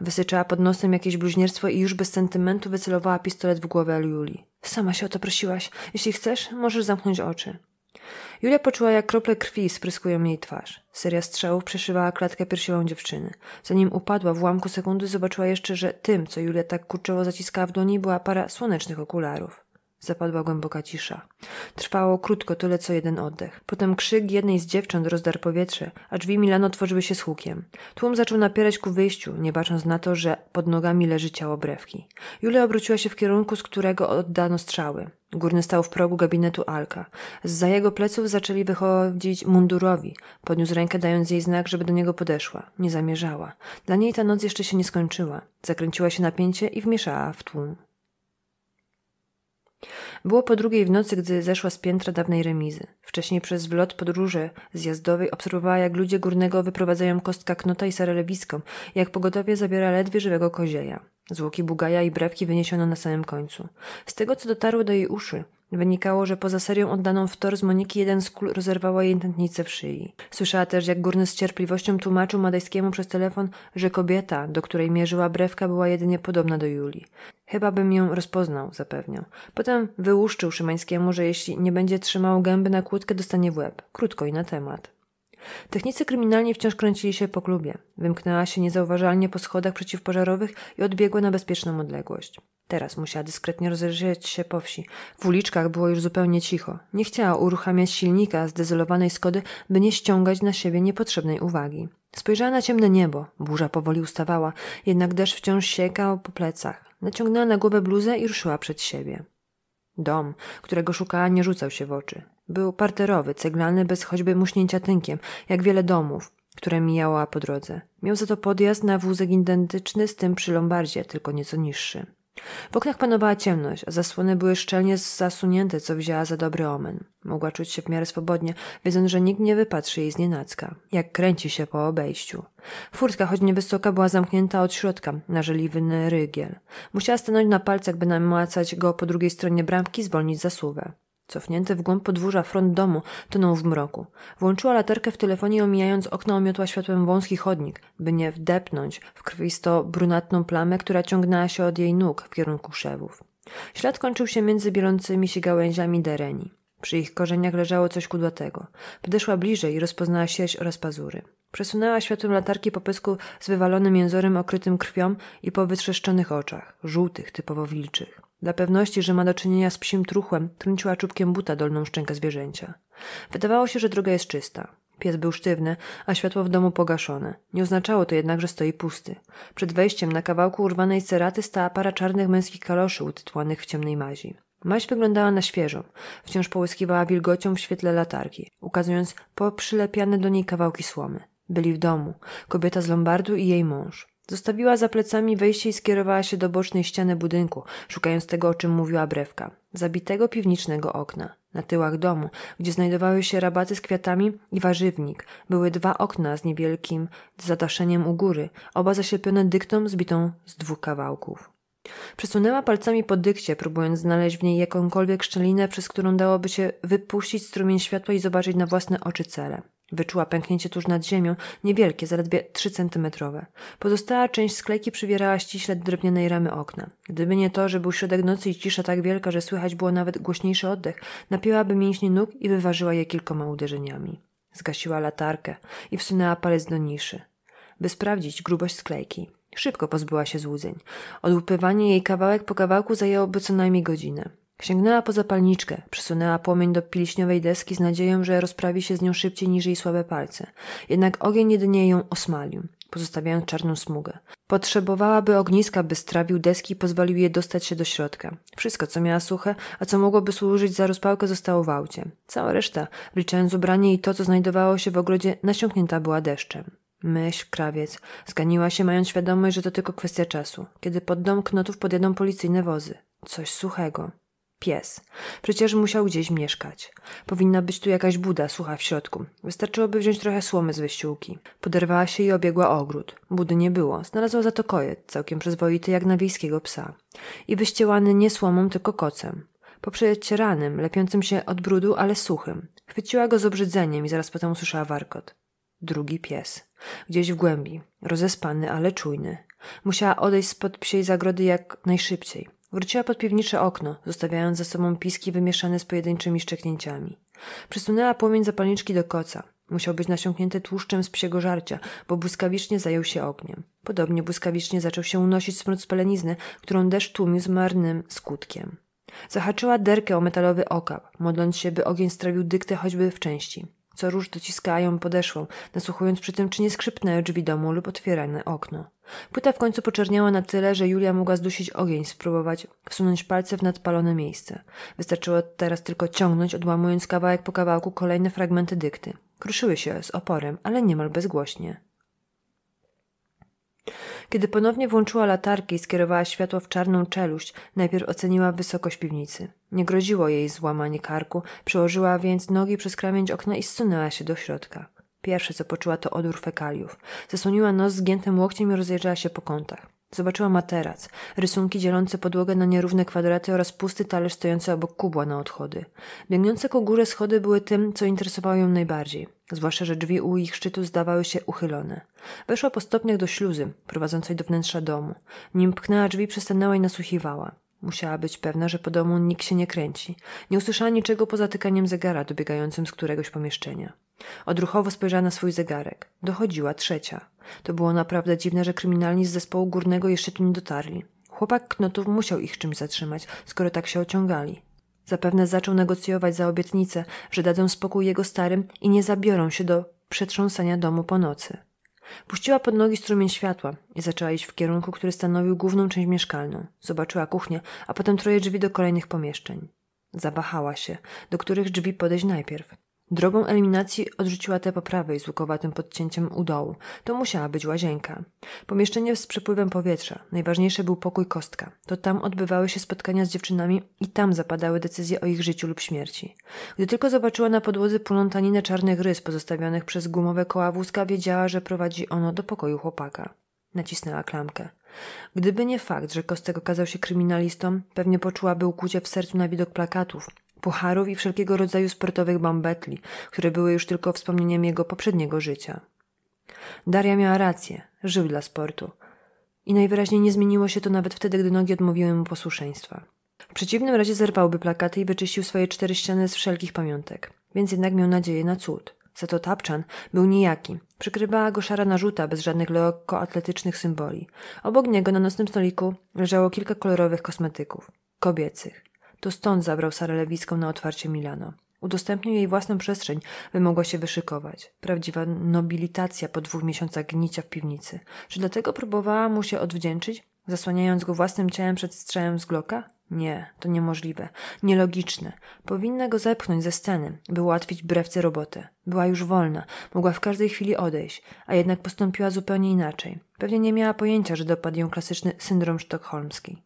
Wysyczała pod nosem jakieś bluźnierstwo i już bez sentymentu wycelowała pistolet w głowę Aliuli. Sama się o to prosiłaś. Jeśli chcesz, możesz zamknąć oczy. Julia poczuła, jak krople krwi spryskują jej twarz. Seria strzałów przeszywała klatkę piersiową dziewczyny. Zanim upadła, w łamku sekundy zobaczyła jeszcze, że tym, co Julia tak kurczowo zaciskała w dłoni, była para słonecznych okularów. Zapadła głęboka cisza. Trwało krótko, tyle co jeden oddech. Potem krzyk jednej z dziewcząt rozdarł powietrze, a drzwi Milano otworzyły się z hukiem. Tłum zaczął napierać ku wyjściu, nie bacząc na to, że pod nogami leży ciało brewki. Julia obróciła się w kierunku, z którego oddano strzały. Górny stał w progu gabinetu Alka. Za jego pleców zaczęli wychodzić mundurowi. Podniósł rękę, dając jej znak, żeby do niego podeszła. Nie zamierzała. Dla niej ta noc jeszcze się nie skończyła. Zakręciła się napięcie i wmieszała w tłum. Było po drugiej w nocy, gdy zeszła z piętra dawnej remizy. Wcześniej przez wlot podróży zjazdowej obserwowała, jak ludzie górnego wyprowadzają kostka knota i sarelebiską, jak pogotowie zabiera ledwie żywego kozieja. Złoki bugaja i brewki wyniesiono na samym końcu. Z tego, co dotarło do jej uszy, Wynikało, że poza serią oddaną w tor z Moniki jeden z kul rozerwała jej tętnicę w szyi. Słyszała też, jak Górny z cierpliwością tłumaczył Madejskiemu przez telefon, że kobieta, do której mierzyła brewka, była jedynie podobna do Julii. Chyba bym ją rozpoznał, zapewniał. Potem wyłuszczył Szymańskiemu, że jeśli nie będzie trzymał gęby na kłódkę, dostanie w łeb. Krótko i na temat. Technicy kryminalni wciąż kręcili się po klubie. Wymknęła się niezauważalnie po schodach przeciwpożarowych i odbiegła na bezpieczną odległość. Teraz musiała dyskretnie rozejrzeć się po wsi. W uliczkach było już zupełnie cicho. Nie chciała uruchamiać silnika z dezolowanej Skody, by nie ściągać na siebie niepotrzebnej uwagi. Spojrzała na ciemne niebo. Burza powoli ustawała, jednak deszcz wciąż siekał po plecach. Naciągnęła na głowę bluzę i ruszyła przed siebie. Dom, którego szukała, nie rzucał się w oczy. Był parterowy, ceglany, bez choćby muśnięcia tynkiem, jak wiele domów, które mijała po drodze. Miał za to podjazd na wózek identyczny z tym przy Lombardzie, tylko nieco niższy. W oknach panowała ciemność, a zasłony były szczelnie zasunięte, co wzięła za dobry omen. Mogła czuć się w miarę swobodnie, wiedząc, że nikt nie wypatrzy jej z nienacka, jak kręci się po obejściu. Furtka, choć niewysoka, była zamknięta od środka, na żeliwny rygiel. Musiała stanąć na palcach, by namacać go po drugiej stronie bramki i zwolnić zasuwę. Cofnięty w głąb podwórza front domu tonął w mroku. Włączyła latarkę w telefonie, omijając okno omiotła światłem wąski chodnik, by nie wdepnąć w krwisto-brunatną plamę, która ciągnęła się od jej nóg w kierunku szewów. Ślad kończył się między bielącymi się gałęziami dereni. Przy ich korzeniach leżało coś kudłatego. Podeszła bliżej i rozpoznała sierść oraz pazury. Przesunęła światłem latarki po pysku z wywalonym jęzorem okrytym krwią i po wytrzeszczonych oczach, żółtych, typowo wilczych. Dla pewności, że ma do czynienia z psim truchłem, trąciła czubkiem buta dolną szczękę zwierzęcia. Wydawało się, że droga jest czysta. Pies był sztywny, a światło w domu pogaszone. Nie oznaczało to jednak, że stoi pusty. Przed wejściem na kawałku urwanej ceraty stała para czarnych męskich kaloszy utytłanych w ciemnej mazi. Maź wyglądała na świeżą, wciąż połyskiwała wilgocią w świetle latarki, ukazując poprzylepiane do niej kawałki słomy. Byli w domu, kobieta z Lombardu i jej mąż. Zostawiła za plecami wejście i skierowała się do bocznej ściany budynku, szukając tego, o czym mówiła brewka. Zabitego piwnicznego okna. Na tyłach domu, gdzie znajdowały się rabaty z kwiatami i warzywnik, były dwa okna z niewielkim zataszeniem u góry, oba zaślepione dyktą zbitą z dwóch kawałków. Przesunęła palcami po dykcie, próbując znaleźć w niej jakąkolwiek szczelinę, przez którą dałoby się wypuścić strumień światła i zobaczyć na własne oczy cele. Wyczuła pęknięcie tuż nad ziemią, niewielkie, zaledwie trzy centymetrowe. Pozostała część sklejki przywierała ściśle drewnianej ramy okna. Gdyby nie to, że był środek nocy i cisza tak wielka, że słychać było nawet głośniejszy oddech, napięłaby mięśnie nóg i wyważyła je kilkoma uderzeniami. Zgasiła latarkę i wsunęła palec do niszy, by sprawdzić grubość sklejki. Szybko pozbyła się złudzeń. Odłupywanie jej kawałek po kawałku zajęłoby co najmniej godzinę. Sięgnęła po zapalniczkę, przysunęła płomień do piliśniowej deski z nadzieją, że rozprawi się z nią szybciej niż jej słabe palce. Jednak ogień jedynie ją osmalił, pozostawiając czarną smugę. Potrzebowałaby ogniska, by strawił deski i pozwolił je dostać się do środka. Wszystko, co miała suche, a co mogłoby służyć za rozpałkę, zostało w aucie. Cała reszta, wliczając ubranie i to, co znajdowało się w ogrodzie, nasiąknięta była deszczem. Myśl, krawiec, zganiła się, mając świadomość, że to tylko kwestia czasu, kiedy pod dom knotów podjadą policyjne wozy. Coś suchego. Pies. Przecież musiał gdzieś mieszkać. Powinna być tu jakaś buda sucha w środku. Wystarczyłoby wziąć trochę słomy z wyściółki. Poderwała się i obiegła ogród. Budy nie było. Znalazła za to kojec, całkiem przyzwoity jak na wiejskiego psa. I wyścielany nie słomą, tylko kocem. ranym, lepiącym się od brudu, ale suchym. Chwyciła go z obrzydzeniem i zaraz potem usłyszała warkot. Drugi pies. Gdzieś w głębi. Rozespany, ale czujny. Musiała odejść spod psiej zagrody jak najszybciej. Wróciła pod piwnicze okno, zostawiając za sobą piski wymieszane z pojedynczymi szczeknięciami. Przesunęła płomień zapalniczki do koca. Musiał być nasiąknięty tłuszczem z psiego żarcia, bo błyskawicznie zajął się ogniem. Podobnie błyskawicznie zaczął się unosić smród spalenizny, którą deszcz tłumił z marnym skutkiem. Zahaczyła derkę o metalowy okap, modląc się, by ogień strawił dyktę choćby w części co róż dociskają podeszłą, nasłuchując przy tym, czy nie skrzypnęły drzwi domu lub otwierane okno. Płyta w końcu poczerniała na tyle, że Julia mogła zdusić ogień, spróbować wsunąć palce w nadpalone miejsce. Wystarczyło teraz tylko ciągnąć, odłamując kawałek po kawałku kolejne fragmenty dykty. Kruszyły się z oporem, ale niemal bezgłośnie. Kiedy ponownie włączyła latarkę i skierowała światło w czarną czeluść, najpierw oceniła wysokość piwnicy. Nie groziło jej złamanie karku, przełożyła więc nogi przez krawędź okna i zsunęła się do środka. Pierwsze, co poczuła, to odór fekaliów. Zasłoniła nos zgiętym łokciem i rozejrzała się po kątach. Zobaczyła materac, rysunki dzielące podłogę na nierówne kwadraty oraz pusty talerz stojący obok kubła na odchody. Biegnące ku górze schody były tym, co interesowało ją najbardziej. Zwłaszcza, że drzwi u ich szczytu zdawały się uchylone. Weszła po stopniach do śluzy, prowadzącej do wnętrza domu. Nim pchnęła drzwi, przystanęła i nasłuchiwała. Musiała być pewna, że po domu nikt się nie kręci. Nie usłyszała niczego poza tykaniem zegara dobiegającym z któregoś pomieszczenia. Odruchowo spojrzała na swój zegarek. Dochodziła trzecia. To było naprawdę dziwne, że kryminalni z zespołu górnego jeszcze tu nie dotarli. Chłopak Knotów musiał ich czymś zatrzymać, skoro tak się ociągali. Zapewne zaczął negocjować za obietnicę, że dadzą spokój jego starym i nie zabiorą się do przetrząsania domu po nocy. Puściła pod nogi strumień światła i zaczęła iść w kierunku, który stanowił główną część mieszkalną. Zobaczyła kuchnię, a potem troje drzwi do kolejnych pomieszczeń. Zawahała się, do których drzwi podejść najpierw. Drogą eliminacji odrzuciła tę po prawej z łukowatym podcięciem u dołu. To musiała być łazienka. Pomieszczenie z przepływem powietrza. Najważniejszy był pokój kostka. To tam odbywały się spotkania z dziewczynami i tam zapadały decyzje o ich życiu lub śmierci. Gdy tylko zobaczyła na podłodze plątaninę czarnych rys pozostawionych przez gumowe koła wózka, wiedziała, że prowadzi ono do pokoju chłopaka. Nacisnęła klamkę. Gdyby nie fakt, że Kostek okazał się kryminalistą, pewnie poczułaby ukłucie w sercu na widok plakatów, pucharów i wszelkiego rodzaju sportowych bambetli, które były już tylko wspomnieniem jego poprzedniego życia. Daria miała rację, żył dla sportu. I najwyraźniej nie zmieniło się to nawet wtedy, gdy nogi odmówiły mu posłuszeństwa. W przeciwnym razie zerwałby plakaty i wyczyścił swoje cztery ściany z wszelkich pamiątek, więc jednak miał nadzieję na cud. Za to tapczan był nijaki. Przykrywała go szara narzuta bez żadnych lekkoatletycznych symboli. Obok niego na nocnym stoliku leżało kilka kolorowych kosmetyków kobiecych. To stąd zabrał Sarę Lewicką na otwarcie Milano. Udostępnił jej własną przestrzeń, by mogła się wyszykować. Prawdziwa nobilitacja po dwóch miesiącach gnicia w piwnicy. Czy dlatego próbowała mu się odwdzięczyć, zasłaniając go własnym ciałem przed strzałem z Glocka? Nie, to niemożliwe, nielogiczne. Powinna go zepchnąć ze sceny, by ułatwić brewce robotę. Była już wolna, mogła w każdej chwili odejść, a jednak postąpiła zupełnie inaczej. Pewnie nie miała pojęcia, że dopadł ją klasyczny syndrom sztokholmski.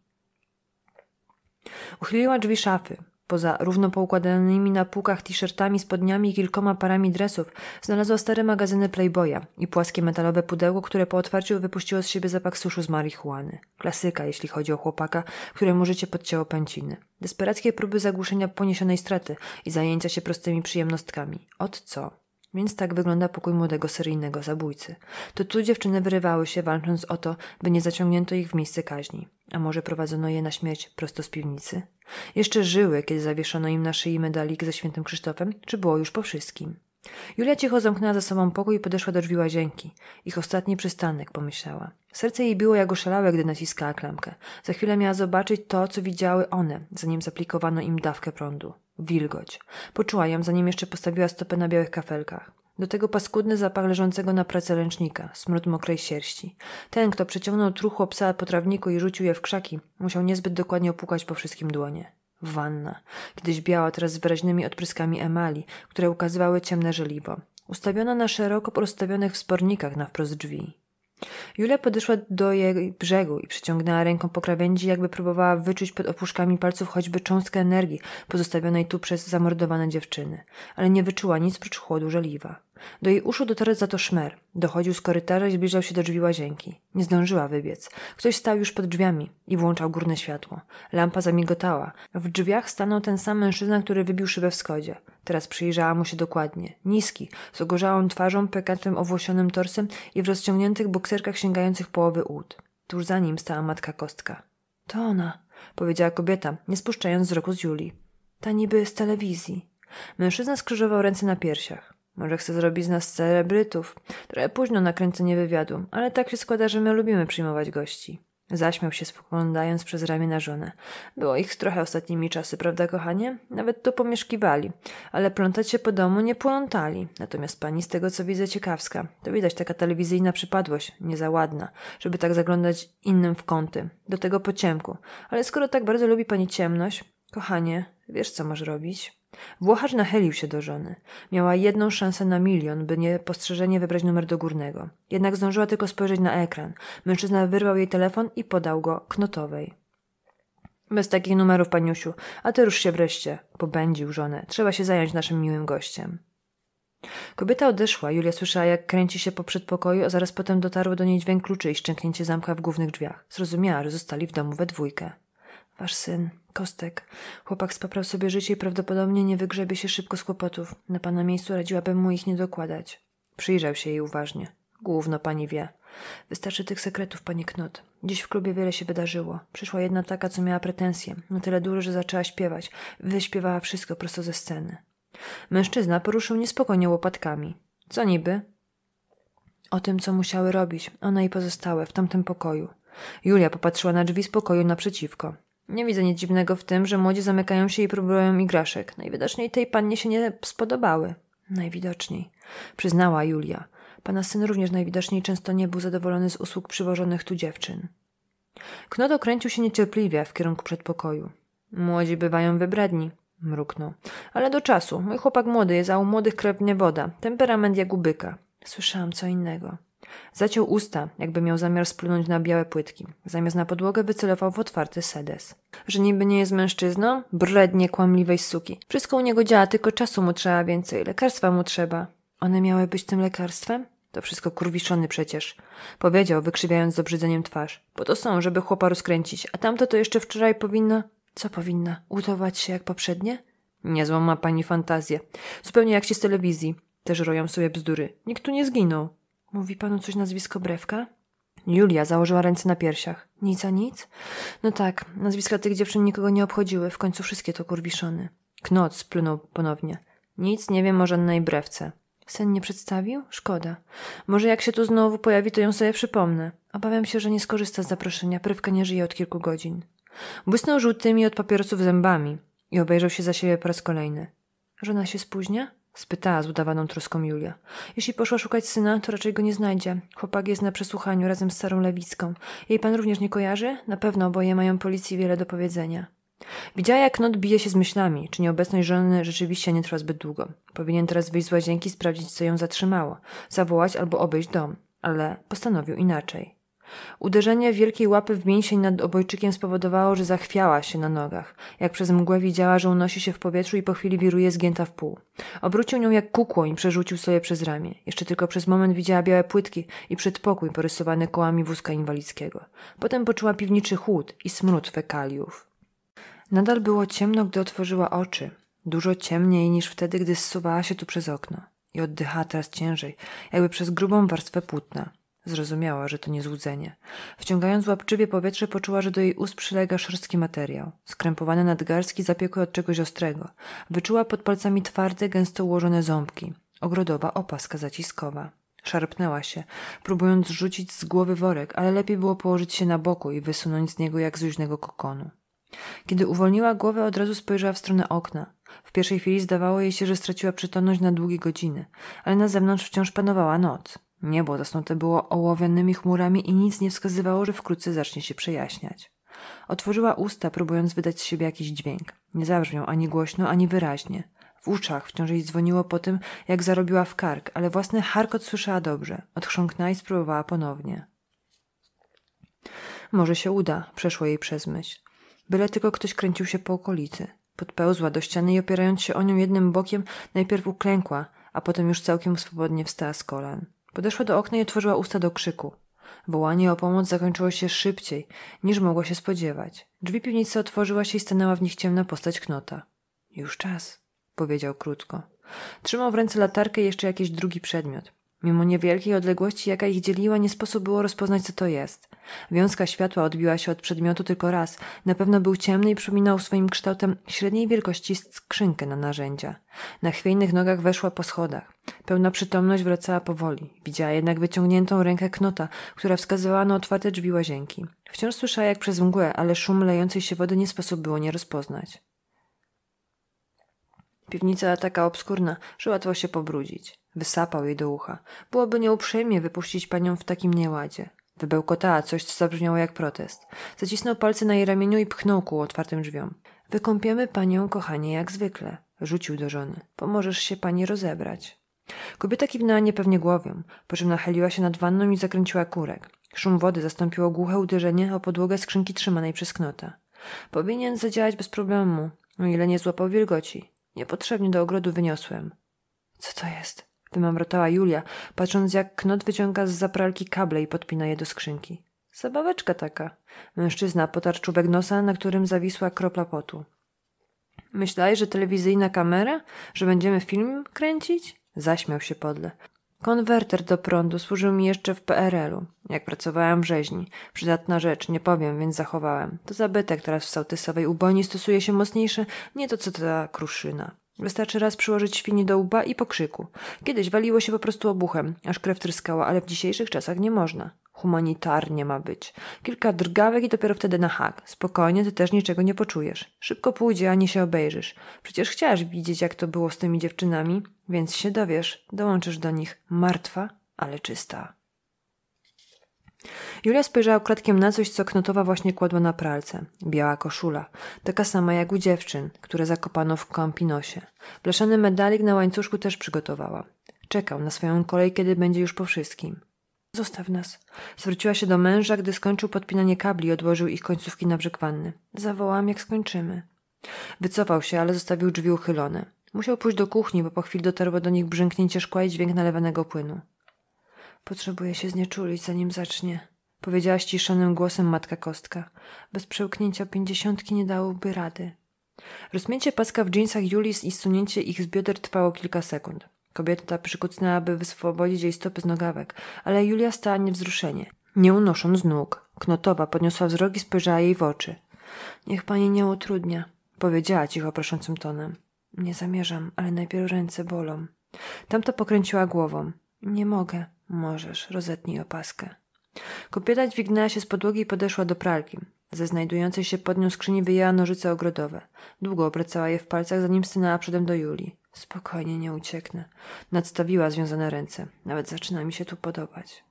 Uchyliła drzwi szafy. Poza równo poukładanymi na półkach t-shirtami, spodniami i kilkoma parami dresów, znalazła stare magazyny Playboya i płaskie metalowe pudełko, które po otwarciu wypuściło z siebie zapach suszu z marihuany. Klasyka, jeśli chodzi o chłopaka, któremu życie podcięło pęciny. Desperackie próby zagłuszenia poniesionej straty i zajęcia się prostymi przyjemnostkami. Od co? Więc tak wygląda pokój młodego seryjnego zabójcy. To tu dziewczyny wyrywały się, walcząc o to, by nie zaciągnięto ich w miejsce kaźni. A może prowadzono je na śmierć prosto z piwnicy? Jeszcze żyły, kiedy zawieszono im na szyi medalik ze świętym Krzysztofem, czy było już po wszystkim? Julia cicho zamknęła za sobą pokój i podeszła do drzwi łazienki. Ich ostatni przystanek, pomyślała. Serce jej biło jak oszalałe, gdy naciskała klamkę. Za chwilę miała zobaczyć to, co widziały one, zanim zaplikowano im dawkę prądu. Wilgoć. Poczuła ją, zanim jeszcze postawiła stopę na białych kafelkach. Do tego paskudny zapach leżącego na pracy ręcznika, smród mokrej sierści. Ten, kto przeciągnął truchło psa po trawniku i rzucił je w krzaki, musiał niezbyt dokładnie opukać po wszystkim dłonie. Wanna. Kiedyś biała, teraz z wyraźnymi odpryskami emali, które ukazywały ciemne żeliwo. Ustawiona na szeroko porozstawionych wspornikach na wprost drzwi. Julia podeszła do jej brzegu i przyciągnęła ręką po krawędzi, jakby próbowała wyczuć pod opuszkami palców choćby cząstkę energii pozostawionej tu przez zamordowane dziewczyny, ale nie wyczuła nic prócz chłodu żeliwa. Do jej uszu dotarł za to szmer. Dochodził z korytarza i zbliżał się do drzwi łazienki. Nie zdążyła wybiec. Ktoś stał już pod drzwiami i włączał górne światło. Lampa zamigotała. W drzwiach stanął ten sam mężczyzna, który wybił szybę w skodzie. Teraz przyjrzała mu się dokładnie. Niski, z ogorzałą twarzą, pekatym owłosionym torsem i w rozciągniętych bokserkach sięgających połowy ud. Tuż za nim stała matka Kostka. To ona, powiedziała kobieta, nie spuszczając wzroku z Julii. Ta niby z telewizji. Mężczyzna skrzyżował ręce na piersiach. Może chce zrobić z nas celebrytów. Trochę późno na kręcenie wywiadu, ale tak się składa, że my lubimy przyjmować gości. Zaśmiał się, spoglądając przez ramię na żonę. Było ich trochę ostatnimi czasy, prawda, kochanie? Nawet tu pomieszkiwali, ale plątać się po domu nie plątali. Natomiast pani, z tego co widzę, ciekawska. To widać taka telewizyjna przypadłość, nie żeby tak zaglądać innym w kąty. Do tego po ciemku. Ale skoro tak bardzo lubi pani ciemność, kochanie, wiesz co może robić? Włocharz nachylił się do żony. Miała jedną szansę na milion, by niepostrzeżenie wybrać numer do górnego. Jednak zdążyła tylko spojrzeć na ekran. Mężczyzna wyrwał jej telefon i podał go knotowej. Bez takich numerów, paniusiu, a ty rusz się wreszcie, pobędził żonę. Trzeba się zająć naszym miłym gościem. Kobieta odeszła, Julia słyszała, jak kręci się po przedpokoju, a zaraz potem dotarło do niej dźwięk kluczy i szczęknięcie zamka w głównych drzwiach. Zrozumiała, że zostali w domu we dwójkę wasz syn, Kostek. Chłopak spaprał sobie życie i prawdopodobnie nie wygrzebie się szybko z kłopotów. Na pana miejscu radziłabym mu ich nie dokładać. Przyjrzał się jej uważnie. Główno pani wie. Wystarczy tych sekretów, panie Knut. Dziś w klubie wiele się wydarzyło. Przyszła jedna taka, co miała pretensje. Na tyle duże, że zaczęła śpiewać. Wyśpiewała wszystko prosto ze sceny. Mężczyzna poruszył niespokojnie łopatkami. Co niby? O tym, co musiały robić, ona i pozostałe, w tamtym pokoju. Julia popatrzyła na drzwi z pokoju naprzeciwko. Nie widzę nic dziwnego w tym, że młodzi zamykają się i próbują igraszek. Najwidoczniej tej pannie się nie spodobały. Najwidoczniej, przyznała Julia. Pana syn również najwidoczniej często nie był zadowolony z usług przywożonych tu dziewczyn. Knot okręcił się niecierpliwie w kierunku przedpokoju. Młodzi bywają wybredni, mruknął. Ale do czasu. Mój chłopak młody jest, a u młodych krew nie woda. Temperament jak u byka. Słyszałam co innego. Zaciął usta, jakby miał zamiar splunąć na białe płytki. Zamiast na podłogę wycelował w otwarty sedes. Że niby nie jest mężczyzną? Brednie kłamliwej suki. Wszystko u niego działa, tylko czasu mu trzeba więcej, lekarstwa mu trzeba. One miały być tym lekarstwem? To wszystko kurwiszony przecież. Powiedział, wykrzywiając z obrzydzeniem twarz. Bo to są, żeby chłopa rozkręcić, a tamto to jeszcze wczoraj powinno... Co powinna? Utować się jak poprzednie? Niezłą ma pani fantazję. Zupełnie jak ci z telewizji. Też roją sobie bzdury. Nikt tu nie zginął. Mówi panu coś nazwisko Brewka? Julia założyła ręce na piersiach. Nic a nic? No tak, nazwiska tych dziewczyn nikogo nie obchodziły, w końcu wszystkie to kurwiszony. Knoc splunął ponownie. Nic nie wiem o żadnej brewce. Sen nie przedstawił? Szkoda. Może jak się tu znowu pojawi, to ją sobie przypomnę. Obawiam się, że nie skorzysta z zaproszenia. Prywka nie żyje od kilku godzin. Błysnął żółtymi od papierosów zębami i obejrzał się za siebie po raz kolejny. Żona się spóźnia? Spytała z udawaną troską Julia. Jeśli poszła szukać syna, to raczej go nie znajdzie. Chłopak jest na przesłuchaniu razem z starą Lewicką. Jej pan również nie kojarzy? Na pewno oboje mają policji wiele do powiedzenia. Widziała, jak Not bije się z myślami, czy nieobecność żony rzeczywiście nie trwa zbyt długo. Powinien teraz wyjść z łazienki, sprawdzić, co ją zatrzymało, zawołać albo obejść dom, ale postanowił inaczej. Uderzenie wielkiej łapy w mięsień nad obojczykiem spowodowało, że zachwiała się na nogach. Jak przez mgłę widziała, że unosi się w powietrzu i po chwili wiruje zgięta w pół. Obrócił nią jak kukłą i przerzucił sobie przez ramię. Jeszcze tylko przez moment widziała białe płytki i przedpokój porysowany kołami wózka inwalidzkiego. Potem poczuła piwniczy chłód i smród fekaliów. Nadal było ciemno, gdy otworzyła oczy. Dużo ciemniej niż wtedy, gdy zsuwała się tu przez okno. I oddychała teraz ciężej, jakby przez grubą warstwę płótna. Zrozumiała, że to nie złudzenie. Wciągając łapczywie powietrze, poczuła, że do jej ust przylega szorstki materiał. Skrępowane nadgarstki zapiekły od czegoś ostrego. Wyczuła pod palcami twarde, gęsto ułożone ząbki. Ogrodowa opaska zaciskowa. Szarpnęła się, próbując rzucić z głowy worek, ale lepiej było położyć się na boku i wysunąć z niego jak z luźnego kokonu. Kiedy uwolniła głowę, od razu spojrzała w stronę okna. W pierwszej chwili zdawało jej się, że straciła przytomność na długie godziny, ale na zewnątrz wciąż panowała noc. Niebo zasnute było ołowianymi chmurami i nic nie wskazywało, że wkrótce zacznie się przejaśniać. Otworzyła usta, próbując wydać z siebie jakiś dźwięk. Nie zabrzmiał ani głośno, ani wyraźnie. W uszach wciąż jej dzwoniło po tym, jak zarobiła w kark, ale własny harkot słyszała dobrze. Odchrząknęła i spróbowała ponownie. Może się uda, przeszło jej przez myśl. Byle tylko ktoś kręcił się po okolicy. Podpełzła do ściany i opierając się o nią jednym bokiem, najpierw uklękła, a potem już całkiem swobodnie wstała z kolan. Podeszła do okna i otworzyła usta do krzyku. Wołanie o pomoc zakończyło się szybciej, niż mogła się spodziewać. Drzwi piwnicy otworzyła się i stanęła w nich ciemna postać knota. Już czas, powiedział krótko. Trzymał w ręce latarkę i jeszcze jakiś drugi przedmiot. Mimo niewielkiej odległości, jaka ich dzieliła, nie sposób było rozpoznać, co to jest. Wiązka światła odbiła się od przedmiotu tylko raz. Na pewno był ciemny i przypominał swoim kształtem średniej wielkości skrzynkę na narzędzia. Na chwiejnych nogach weszła po schodach. Pełna przytomność wracała powoli. Widziała jednak wyciągniętą rękę knota, która wskazywała na otwarte drzwi łazienki. Wciąż słyszała jak przez mgłę, ale szum lejącej się wody nie sposób było nie rozpoznać. Piwnica taka obskurna, że łatwo się pobrudzić. Wysapał jej do ucha. Byłoby nieuprzejmie wypuścić panią w takim nieładzie. Wybełkotała coś, co zabrzmiało jak protest. Zacisnął palce na jej ramieniu i pchnął ku otwartym drzwiom. Wykąpiemy panią, kochanie, jak zwykle. Rzucił do żony. Pomożesz się pani rozebrać. Kobieta kiwnęła niepewnie głową, po czym nachyliła się nad wanną i zakręciła kurek. Szum wody zastąpiło głuche uderzenie o podłogę skrzynki trzymanej przez knota. Powinien zadziałać bez problemu, o ile nie złapał wilgoci. Niepotrzebnie do ogrodu wyniosłem. Co to jest? wymamrotała Julia, patrząc jak knot wyciąga z zapralki kable i podpina je do skrzynki. Zabaweczka taka. Mężczyzna potarł czubek nosa, na którym zawisła kropla potu. Myślałeś, że telewizyjna kamera? Że będziemy film kręcić? Zaśmiał się podle. Konwerter do prądu służył mi jeszcze w PRL-u, jak pracowałem w rzeźni. Przydatna rzecz, nie powiem, więc zachowałem. To zabytek teraz w sałtysowej uboni stosuje się mocniejsze, nie to co ta kruszyna. Wystarczy raz przyłożyć świni do łba i po krzyku. Kiedyś waliło się po prostu obuchem, aż krew tryskała, ale w dzisiejszych czasach nie można. Humanitarnie ma być. Kilka drgawek i dopiero wtedy na hak. Spokojnie, ty też niczego nie poczujesz. Szybko pójdzie, a nie się obejrzysz. Przecież chciałaś widzieć, jak to było z tymi dziewczynami, więc się dowiesz. Dołączysz do nich martwa, ale czysta. Julia spojrzała kratkiem na coś, co Knotowa właśnie kładła na pralce. Biała koszula, taka sama jak u dziewczyn, które zakopano w kampinosie. Blaszany medalik na łańcuszku też przygotowała. Czekał na swoją kolej, kiedy będzie już po wszystkim. Zostaw nas. Zwróciła się do męża, gdy skończył podpinanie kabli i odłożył ich końcówki na brzeg wanny. Zawołam, jak skończymy. Wycofał się, ale zostawił drzwi uchylone. Musiał pójść do kuchni, bo po chwili dotarło do nich brzęknięcie szkła i dźwięk nalewanego płynu. Potrzebuje się znieczulić, zanim zacznie. Powiedziała ściszonym głosem matka Kostka. Bez przełknięcia pięćdziesiątki nie dałoby rady. Rozmięcie paska w dżinsach Julis i zsunięcie ich z bioder trwało kilka sekund. Kobieta przykucnęła, by wyswobodzić jej stopy z nogawek, ale Julia stała niewzruszenie. Nie unosząc nóg, Knotowa podniosła wzrok i spojrzała jej w oczy. Niech pani nie utrudnia, powiedziała cicho proszącym tonem. Nie zamierzam, ale najpierw ręce bolą. Tamta pokręciła głową. Nie mogę. Możesz, rozetnij opaskę. Kobieta dźwignęła się z podłogi i podeszła do pralki. Ze znajdującej się pod nią skrzyni wyjęła nożyce ogrodowe. Długo obracała je w palcach, zanim stanęła przedem do Julii. Spokojnie, nie ucieknę. Nadstawiła związane ręce. Nawet zaczyna mi się tu podobać.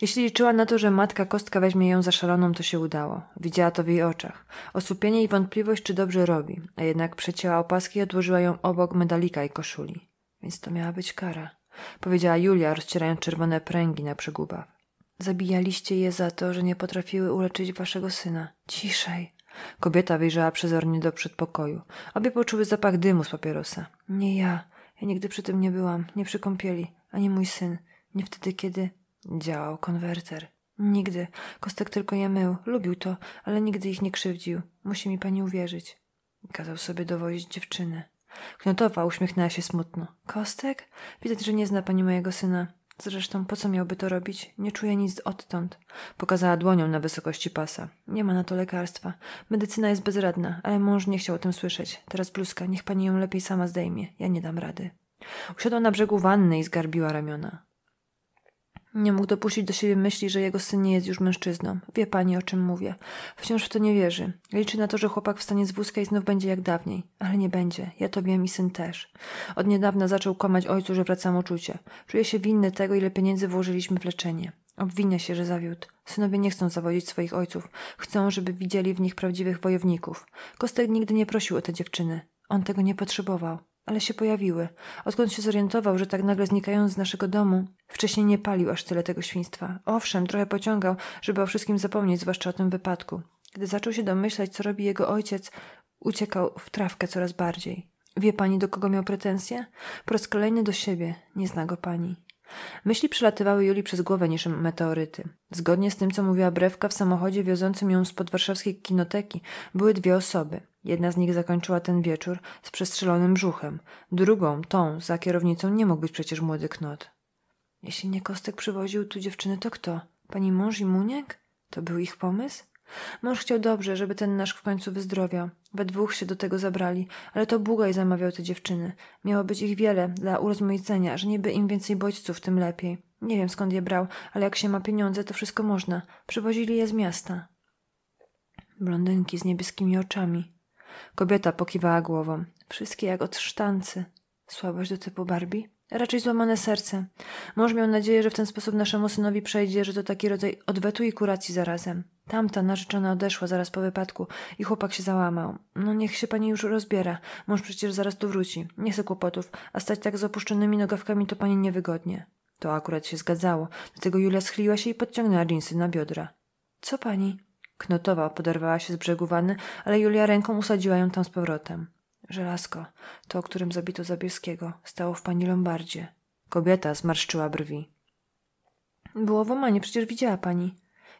Jeśli liczyła na to, że matka kostka weźmie ją za szaloną, to się udało. Widziała to w jej oczach. Osłupienie i wątpliwość, czy dobrze robi, a jednak przecięła opaski i odłożyła ją obok medalika i koszuli. Więc to miała być kara powiedziała Julia, rozcierając czerwone pręgi na przegubach. Zabijaliście je za to, że nie potrafiły uleczyć waszego syna. Ciszej. Kobieta wyjrzała przezornie do przedpokoju. Obie poczuły zapach dymu z papierosa. Nie ja. Ja nigdy przy tym nie byłam, nie przy kąpieli, ani mój syn. Nie wtedy, kiedy działał konwerter. Nigdy. Kostek tylko je mył. Lubił to, ale nigdy ich nie krzywdził. Musi mi pani uwierzyć. Kazał sobie dowozić dziewczynę. Knotowa uśmiechnęła się smutno. Kostek? Widać, że nie zna pani mojego syna. Zresztą po co miałby to robić? Nie czuję nic odtąd. Pokazała dłonią na wysokości pasa. Nie ma na to lekarstwa. Medycyna jest bezradna, ale mąż nie chciał o tym słyszeć. Teraz bluzka, niech pani ją lepiej sama zdejmie. Ja nie dam rady. Usiadła na brzegu wanny i zgarbiła ramiona. Nie mógł dopuścić do siebie myśli, że jego syn nie jest już mężczyzną. Wie pani, o czym mówię. Wciąż w to nie wierzy. Liczy na to, że chłopak wstanie z wózka i znów będzie jak dawniej. Ale nie będzie. Ja to wiem i syn też. Od niedawna zaczął kłamać ojcu, że wraca mu czucie. Czuje się winny tego, ile pieniędzy włożyliśmy w leczenie. Obwinia się, że zawiódł. Synowie nie chcą zawodzić swoich ojców. Chcą, żeby widzieli w nich prawdziwych wojowników. Kostek nigdy nie prosił o te dziewczyny. On tego nie potrzebował ale się pojawiły. Odkąd się zorientował, że tak nagle znikają z naszego domu, wcześniej nie palił aż tyle tego świństwa. Owszem, trochę pociągał, żeby o wszystkim zapomnieć, zwłaszcza o tym wypadku. Gdy zaczął się domyślać, co robi jego ojciec, uciekał w trawkę coraz bardziej. Wie pani, do kogo miał pretensje? Po raz kolejny do siebie. Nie zna go pani. Myśli przelatywały Julii przez głowę niż meteoryty. Zgodnie z tym, co mówiła Brewka, w samochodzie wiozącym ją z podwarszawskiej kinoteki były dwie osoby – Jedna z nich zakończyła ten wieczór z przestrzelonym brzuchem, drugą, tą, za kierownicą, nie mógł być przecież młody knot. Jeśli nie Kostek przywoził tu dziewczyny, to kto? Pani mąż i Muniek? To był ich pomysł? Mąż chciał dobrze, żeby ten nasz w końcu wyzdrowiał. We dwóch się do tego zabrali, ale to Bugaj zamawiał te dziewczyny. Miało być ich wiele dla urozmaicenia, że niby im więcej bodźców, tym lepiej. Nie wiem skąd je brał, ale jak się ma pieniądze, to wszystko można. Przywozili je z miasta. Blondynki z niebieskimi oczami. Kobieta pokiwała głową. Wszystkie jak od sztancy. Słabość do typu Barbie? Raczej złamane serce. Mąż miał nadzieję, że w ten sposób naszemu synowi przejdzie, że to taki rodzaj odwetu i kuracji zarazem. Tamta narzeczona odeszła zaraz po wypadku i chłopak się załamał. No niech się pani już rozbiera. Mąż przecież zaraz tu wróci. Nie chce kłopotów, a stać tak z opuszczonymi nogawkami to pani niewygodnie. To akurat się zgadzało, dlatego Julia schyliła się i podciągnęła dżinsy na biodra. Co pani? Knotowa poderwała się z brzegu wanny, ale Julia ręką usadziła ją tam z powrotem. Żelazko, to, o którym zabito Zabielskiego, stało w pani Lombardzie. Kobieta zmarszczyła brwi. Było w Omanie, przecież widziała pani.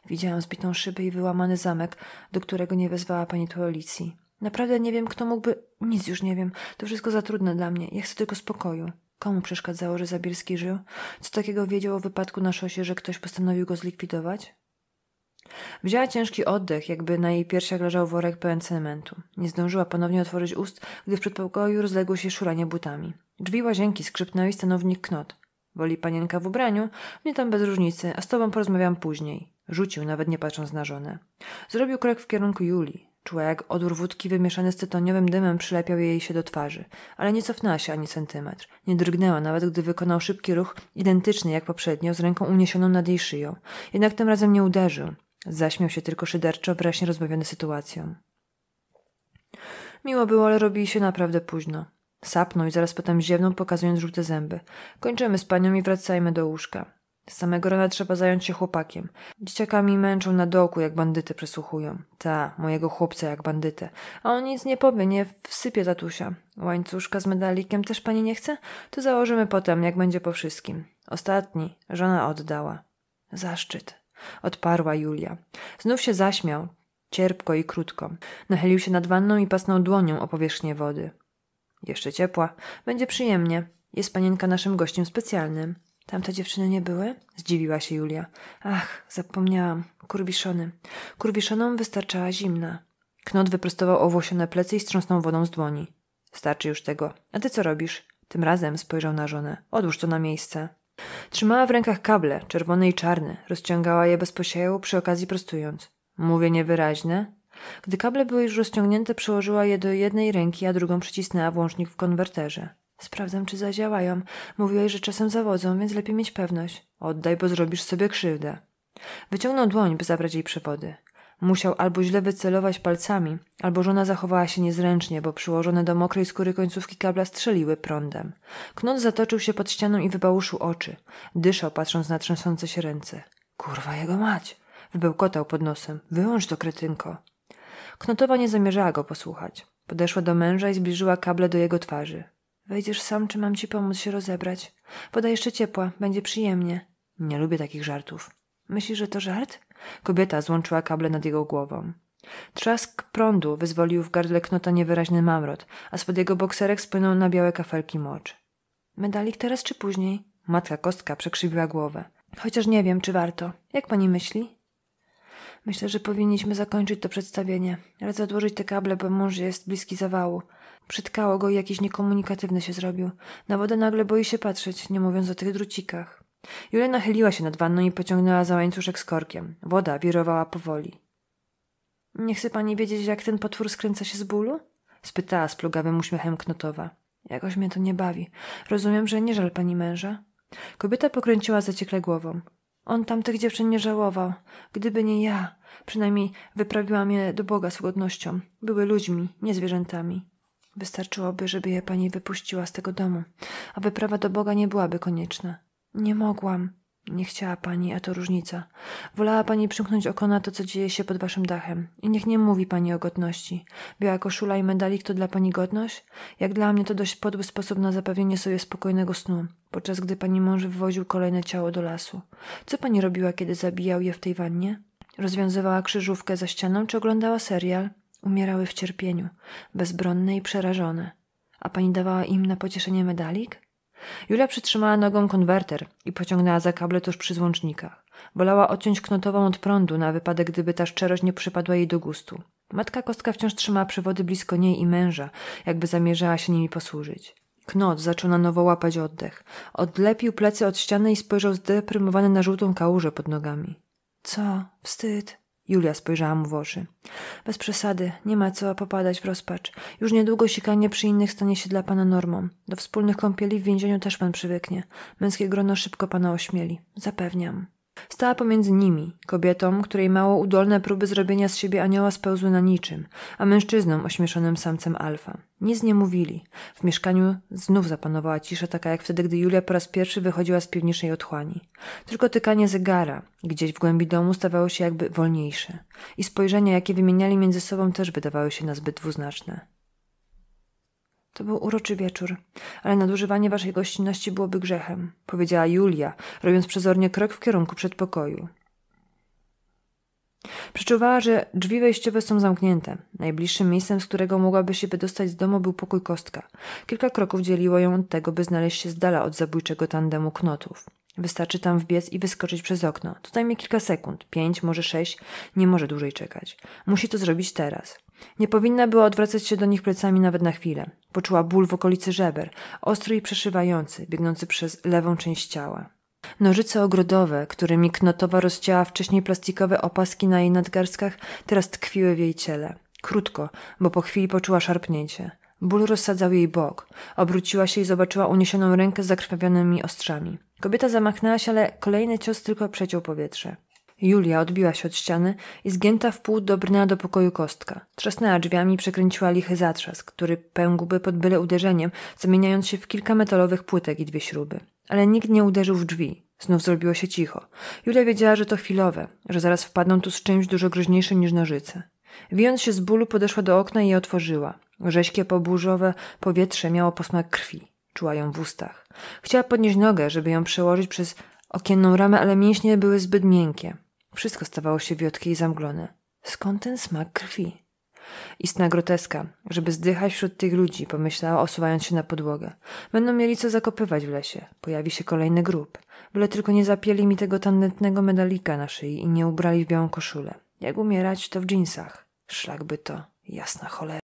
Widziałam zbitą szybę i wyłamany zamek, do którego nie wezwała pani policji. Naprawdę nie wiem, kto mógłby... Nic już nie wiem. To wszystko za trudne dla mnie. Ja chcę tylko spokoju. Komu przeszkadzało, że Zabielski żył? Co takiego wiedział o wypadku na szosie, że ktoś postanowił go zlikwidować? Wzięła ciężki oddech, jakby na jej piersiach leżał worek pełen cementu. Nie zdążyła ponownie otworzyć ust, gdy w przedpokoju rozległo się szuranie butami. Drzwi łazienki skrzypnęły i stanownik knot. Woli panienka w ubraniu, mnie tam bez różnicy, a z tobą porozmawiam później. Rzucił, nawet nie patrząc na żonę. Zrobił krok w kierunku Julii. Czuła, jak odór wódki wymieszany z tytoniowym dymem przylepiał jej się do twarzy, ale nie cofnęła się ani centymetr. Nie drgnęła, nawet gdy wykonał szybki ruch, identyczny jak poprzednio, z ręką uniesioną nad jej szyją. Jednak tym razem nie uderzył. Zaśmiał się tylko szyderczo, wyraźnie rozbawiony sytuacją. Miło było, ale robi się naprawdę późno. Sapnął i zaraz potem ziewnął, pokazując żółte zęby. Kończymy z panią i wracajmy do łóżka. Z samego rana trzeba zająć się chłopakiem. Dzieciakami męczą na doku, jak bandyty przesłuchują. Ta, mojego chłopca jak bandytę. A on nic nie powie, nie wsypie tatusia. Łańcuszka z medalikiem też pani nie chce? To założymy potem, jak będzie po wszystkim. Ostatni żona oddała. Zaszczyt odparła Julia. Znów się zaśmiał, cierpko i krótko. Nachylił się nad wanną i pasnął dłonią o powierzchnię wody. Jeszcze ciepła. Będzie przyjemnie. Jest panienka naszym gościem specjalnym. Tamte dziewczyny nie były? Zdziwiła się Julia. Ach, zapomniałam. Kurwiszony. Kurwiszonom wystarczała zimna. Knot wyprostował owłosione plecy i strząsnął wodą z dłoni. Starczy już tego. A ty co robisz? Tym razem spojrzał na żonę. Odłóż to na miejsce. Trzymała w rękach kable, czerwone i czarne, rozciągała je bez posieju, przy okazji prostując. Mówię niewyraźne. Gdy kable były już rozciągnięte, przełożyła je do jednej ręki, a drugą przycisnęła włącznik w konwerterze. Sprawdzam, czy zadziałają. Mówiłeś, że czasem zawodzą, więc lepiej mieć pewność. Oddaj, bo zrobisz sobie krzywdę. Wyciągnął dłoń, by zabrać jej przewody. Musiał albo źle wycelować palcami, albo żona zachowała się niezręcznie, bo przyłożone do mokrej skóry końcówki kabla strzeliły prądem. Knut zatoczył się pod ścianą i wybałuszył oczy. Dyszał, patrząc na trzęsące się ręce. Kurwa jego mać! Wybełkotał pod nosem. Wyłącz to, kretynko! Knotowa nie zamierzała go posłuchać. Podeszła do męża i zbliżyła kable do jego twarzy. Wejdziesz sam, czy mam ci pomóc się rozebrać? Podaj jeszcze ciepła, będzie przyjemnie. Nie lubię takich żartów. Myślisz, że to żart? Kobieta złączyła kable nad jego głową. Trzask prądu wyzwolił w gardle knota niewyraźny mamrot, a spod jego bokserek spłynął na białe kafelki mocz. Medalik teraz czy później? Matka Kostka przekrzywiła głowę. Chociaż nie wiem, czy warto. Jak pani myśli? Myślę, że powinniśmy zakończyć to przedstawienie. Radzę odłożyć te kable, bo mąż jest bliski zawału. Przytkało go i jakiś niekomunikatywny się zrobił. Na wodę nagle boi się patrzeć, nie mówiąc o tych drucikach. Julia nachyliła się nad wanną i pociągnęła za łańcuszek z korkiem. Woda wirowała powoli. Nie chce pani wiedzieć, jak ten potwór skręca się z bólu? spytała z plugawym uśmiechem Knotowa. Jakoś mnie to nie bawi. Rozumiem, że nie żal pani męża. Kobieta pokręciła zaciekle głową. On tamtych dziewczyn nie żałował. Gdyby nie ja, przynajmniej wyprawiłam je do Boga z godnością. Były ludźmi, nie zwierzętami. Wystarczyłoby, żeby je pani wypuściła z tego domu, a wyprawa do Boga nie byłaby konieczna. Nie mogłam. Nie chciała pani, a to różnica. Wolała pani przymknąć oko na to, co dzieje się pod waszym dachem. I niech nie mówi pani o godności. Biała koszula i medalik to dla pani godność? Jak dla mnie to dość podły sposób na zapewnienie sobie spokojnego snu, podczas gdy pani mąż wywoził kolejne ciało do lasu. Co pani robiła, kiedy zabijał je w tej wannie? Rozwiązywała krzyżówkę za ścianą, czy oglądała serial? Umierały w cierpieniu, bezbronne i przerażone. A pani dawała im na pocieszenie medalik? Julia przytrzymała nogą konwerter i pociągnęła za kable tuż przy złącznikach. Wolała odciąć knotową od prądu na wypadek, gdyby ta szczerość nie przypadła jej do gustu. Matka Kostka wciąż trzymała przywody blisko niej i męża, jakby zamierzała się nimi posłużyć. Knot zaczął na nowo łapać oddech. Odlepił plecy od ściany i spojrzał zdeprymowany na żółtą kałużę pod nogami. Co? Wstyd. Julia spojrzała mu w oczy. Bez przesady, nie ma co popadać w rozpacz. Już niedługo sikanie przy innych stanie się dla pana normą. Do wspólnych kąpieli w więzieniu też pan przywyknie. Męskie grono szybko pana ośmieli. Zapewniam. Stała pomiędzy nimi, kobietą, której mało udolne próby zrobienia z siebie anioła spełzły na niczym, a mężczyzną ośmieszonym samcem alfa. Nic nie mówili. W mieszkaniu znów zapanowała cisza, taka jak wtedy, gdy Julia po raz pierwszy wychodziła z piwniczej otchłani. Tylko tykanie zegara, gdzieś w głębi domu, stawało się jakby wolniejsze. I spojrzenia, jakie wymieniali między sobą, też wydawały się na zbyt dwuznaczne. To był uroczy wieczór, ale nadużywanie waszej gościnności byłoby grzechem, powiedziała Julia, robiąc przezornie krok w kierunku przedpokoju. Przeczuwała, że drzwi wejściowe są zamknięte. Najbliższym miejscem, z którego mogłaby się wydostać z domu, był pokój Kostka. Kilka kroków dzieliło ją od tego, by znaleźć się z dala od zabójczego tandemu knotów. Wystarczy tam wbiec i wyskoczyć przez okno. To zajmie kilka sekund, pięć, może sześć, nie może dłużej czekać. Musi to zrobić teraz. Nie powinna była odwracać się do nich plecami nawet na chwilę. Poczuła ból w okolicy żeber, ostry i przeszywający, biegnący przez lewą część ciała. Nożyce ogrodowe, którymi Knotowa rozcięła wcześniej plastikowe opaski na jej nadgarstkach, teraz tkwiły w jej ciele. Krótko, bo po chwili poczuła szarpnięcie. Ból rozsadzał jej bok. Obróciła się i zobaczyła uniesioną rękę z zakrwawionymi ostrzami. Kobieta zamachnęła się, ale kolejny cios tylko przeciął powietrze. Julia odbiła się od ściany i zgięta w pół dobrnęła do pokoju kostka. Trzasnęła drzwiami i przekręciła lichy zatrzask, który pęgłby pod byle uderzeniem, zamieniając się w kilka metalowych płytek i dwie śruby. Ale nikt nie uderzył w drzwi. Znów zrobiło się cicho. Julia wiedziała, że to chwilowe, że zaraz wpadną tu z czymś dużo groźniejszym niż nożyce. Wijąc się z bólu, podeszła do okna i je otworzyła. Rześkie, poburzowe powietrze miało posmak krwi. Czuła ją w ustach. Chciała podnieść nogę, żeby ją przełożyć przez okienną ramę, ale mięśnie były zbyt miękkie. Wszystko stawało się wiotkie i zamglone. Skąd ten smak krwi? Istna groteska, żeby zdychać wśród tych ludzi, pomyślała, osuwając się na podłogę. Będą mieli co zakopywać w lesie. Pojawi się kolejny grób. Byle tylko nie zapieli mi tego tandetnego medalika na szyi i nie ubrali w białą koszulę. Jak umierać, to w dżinsach. Szlakby to, jasna cholera.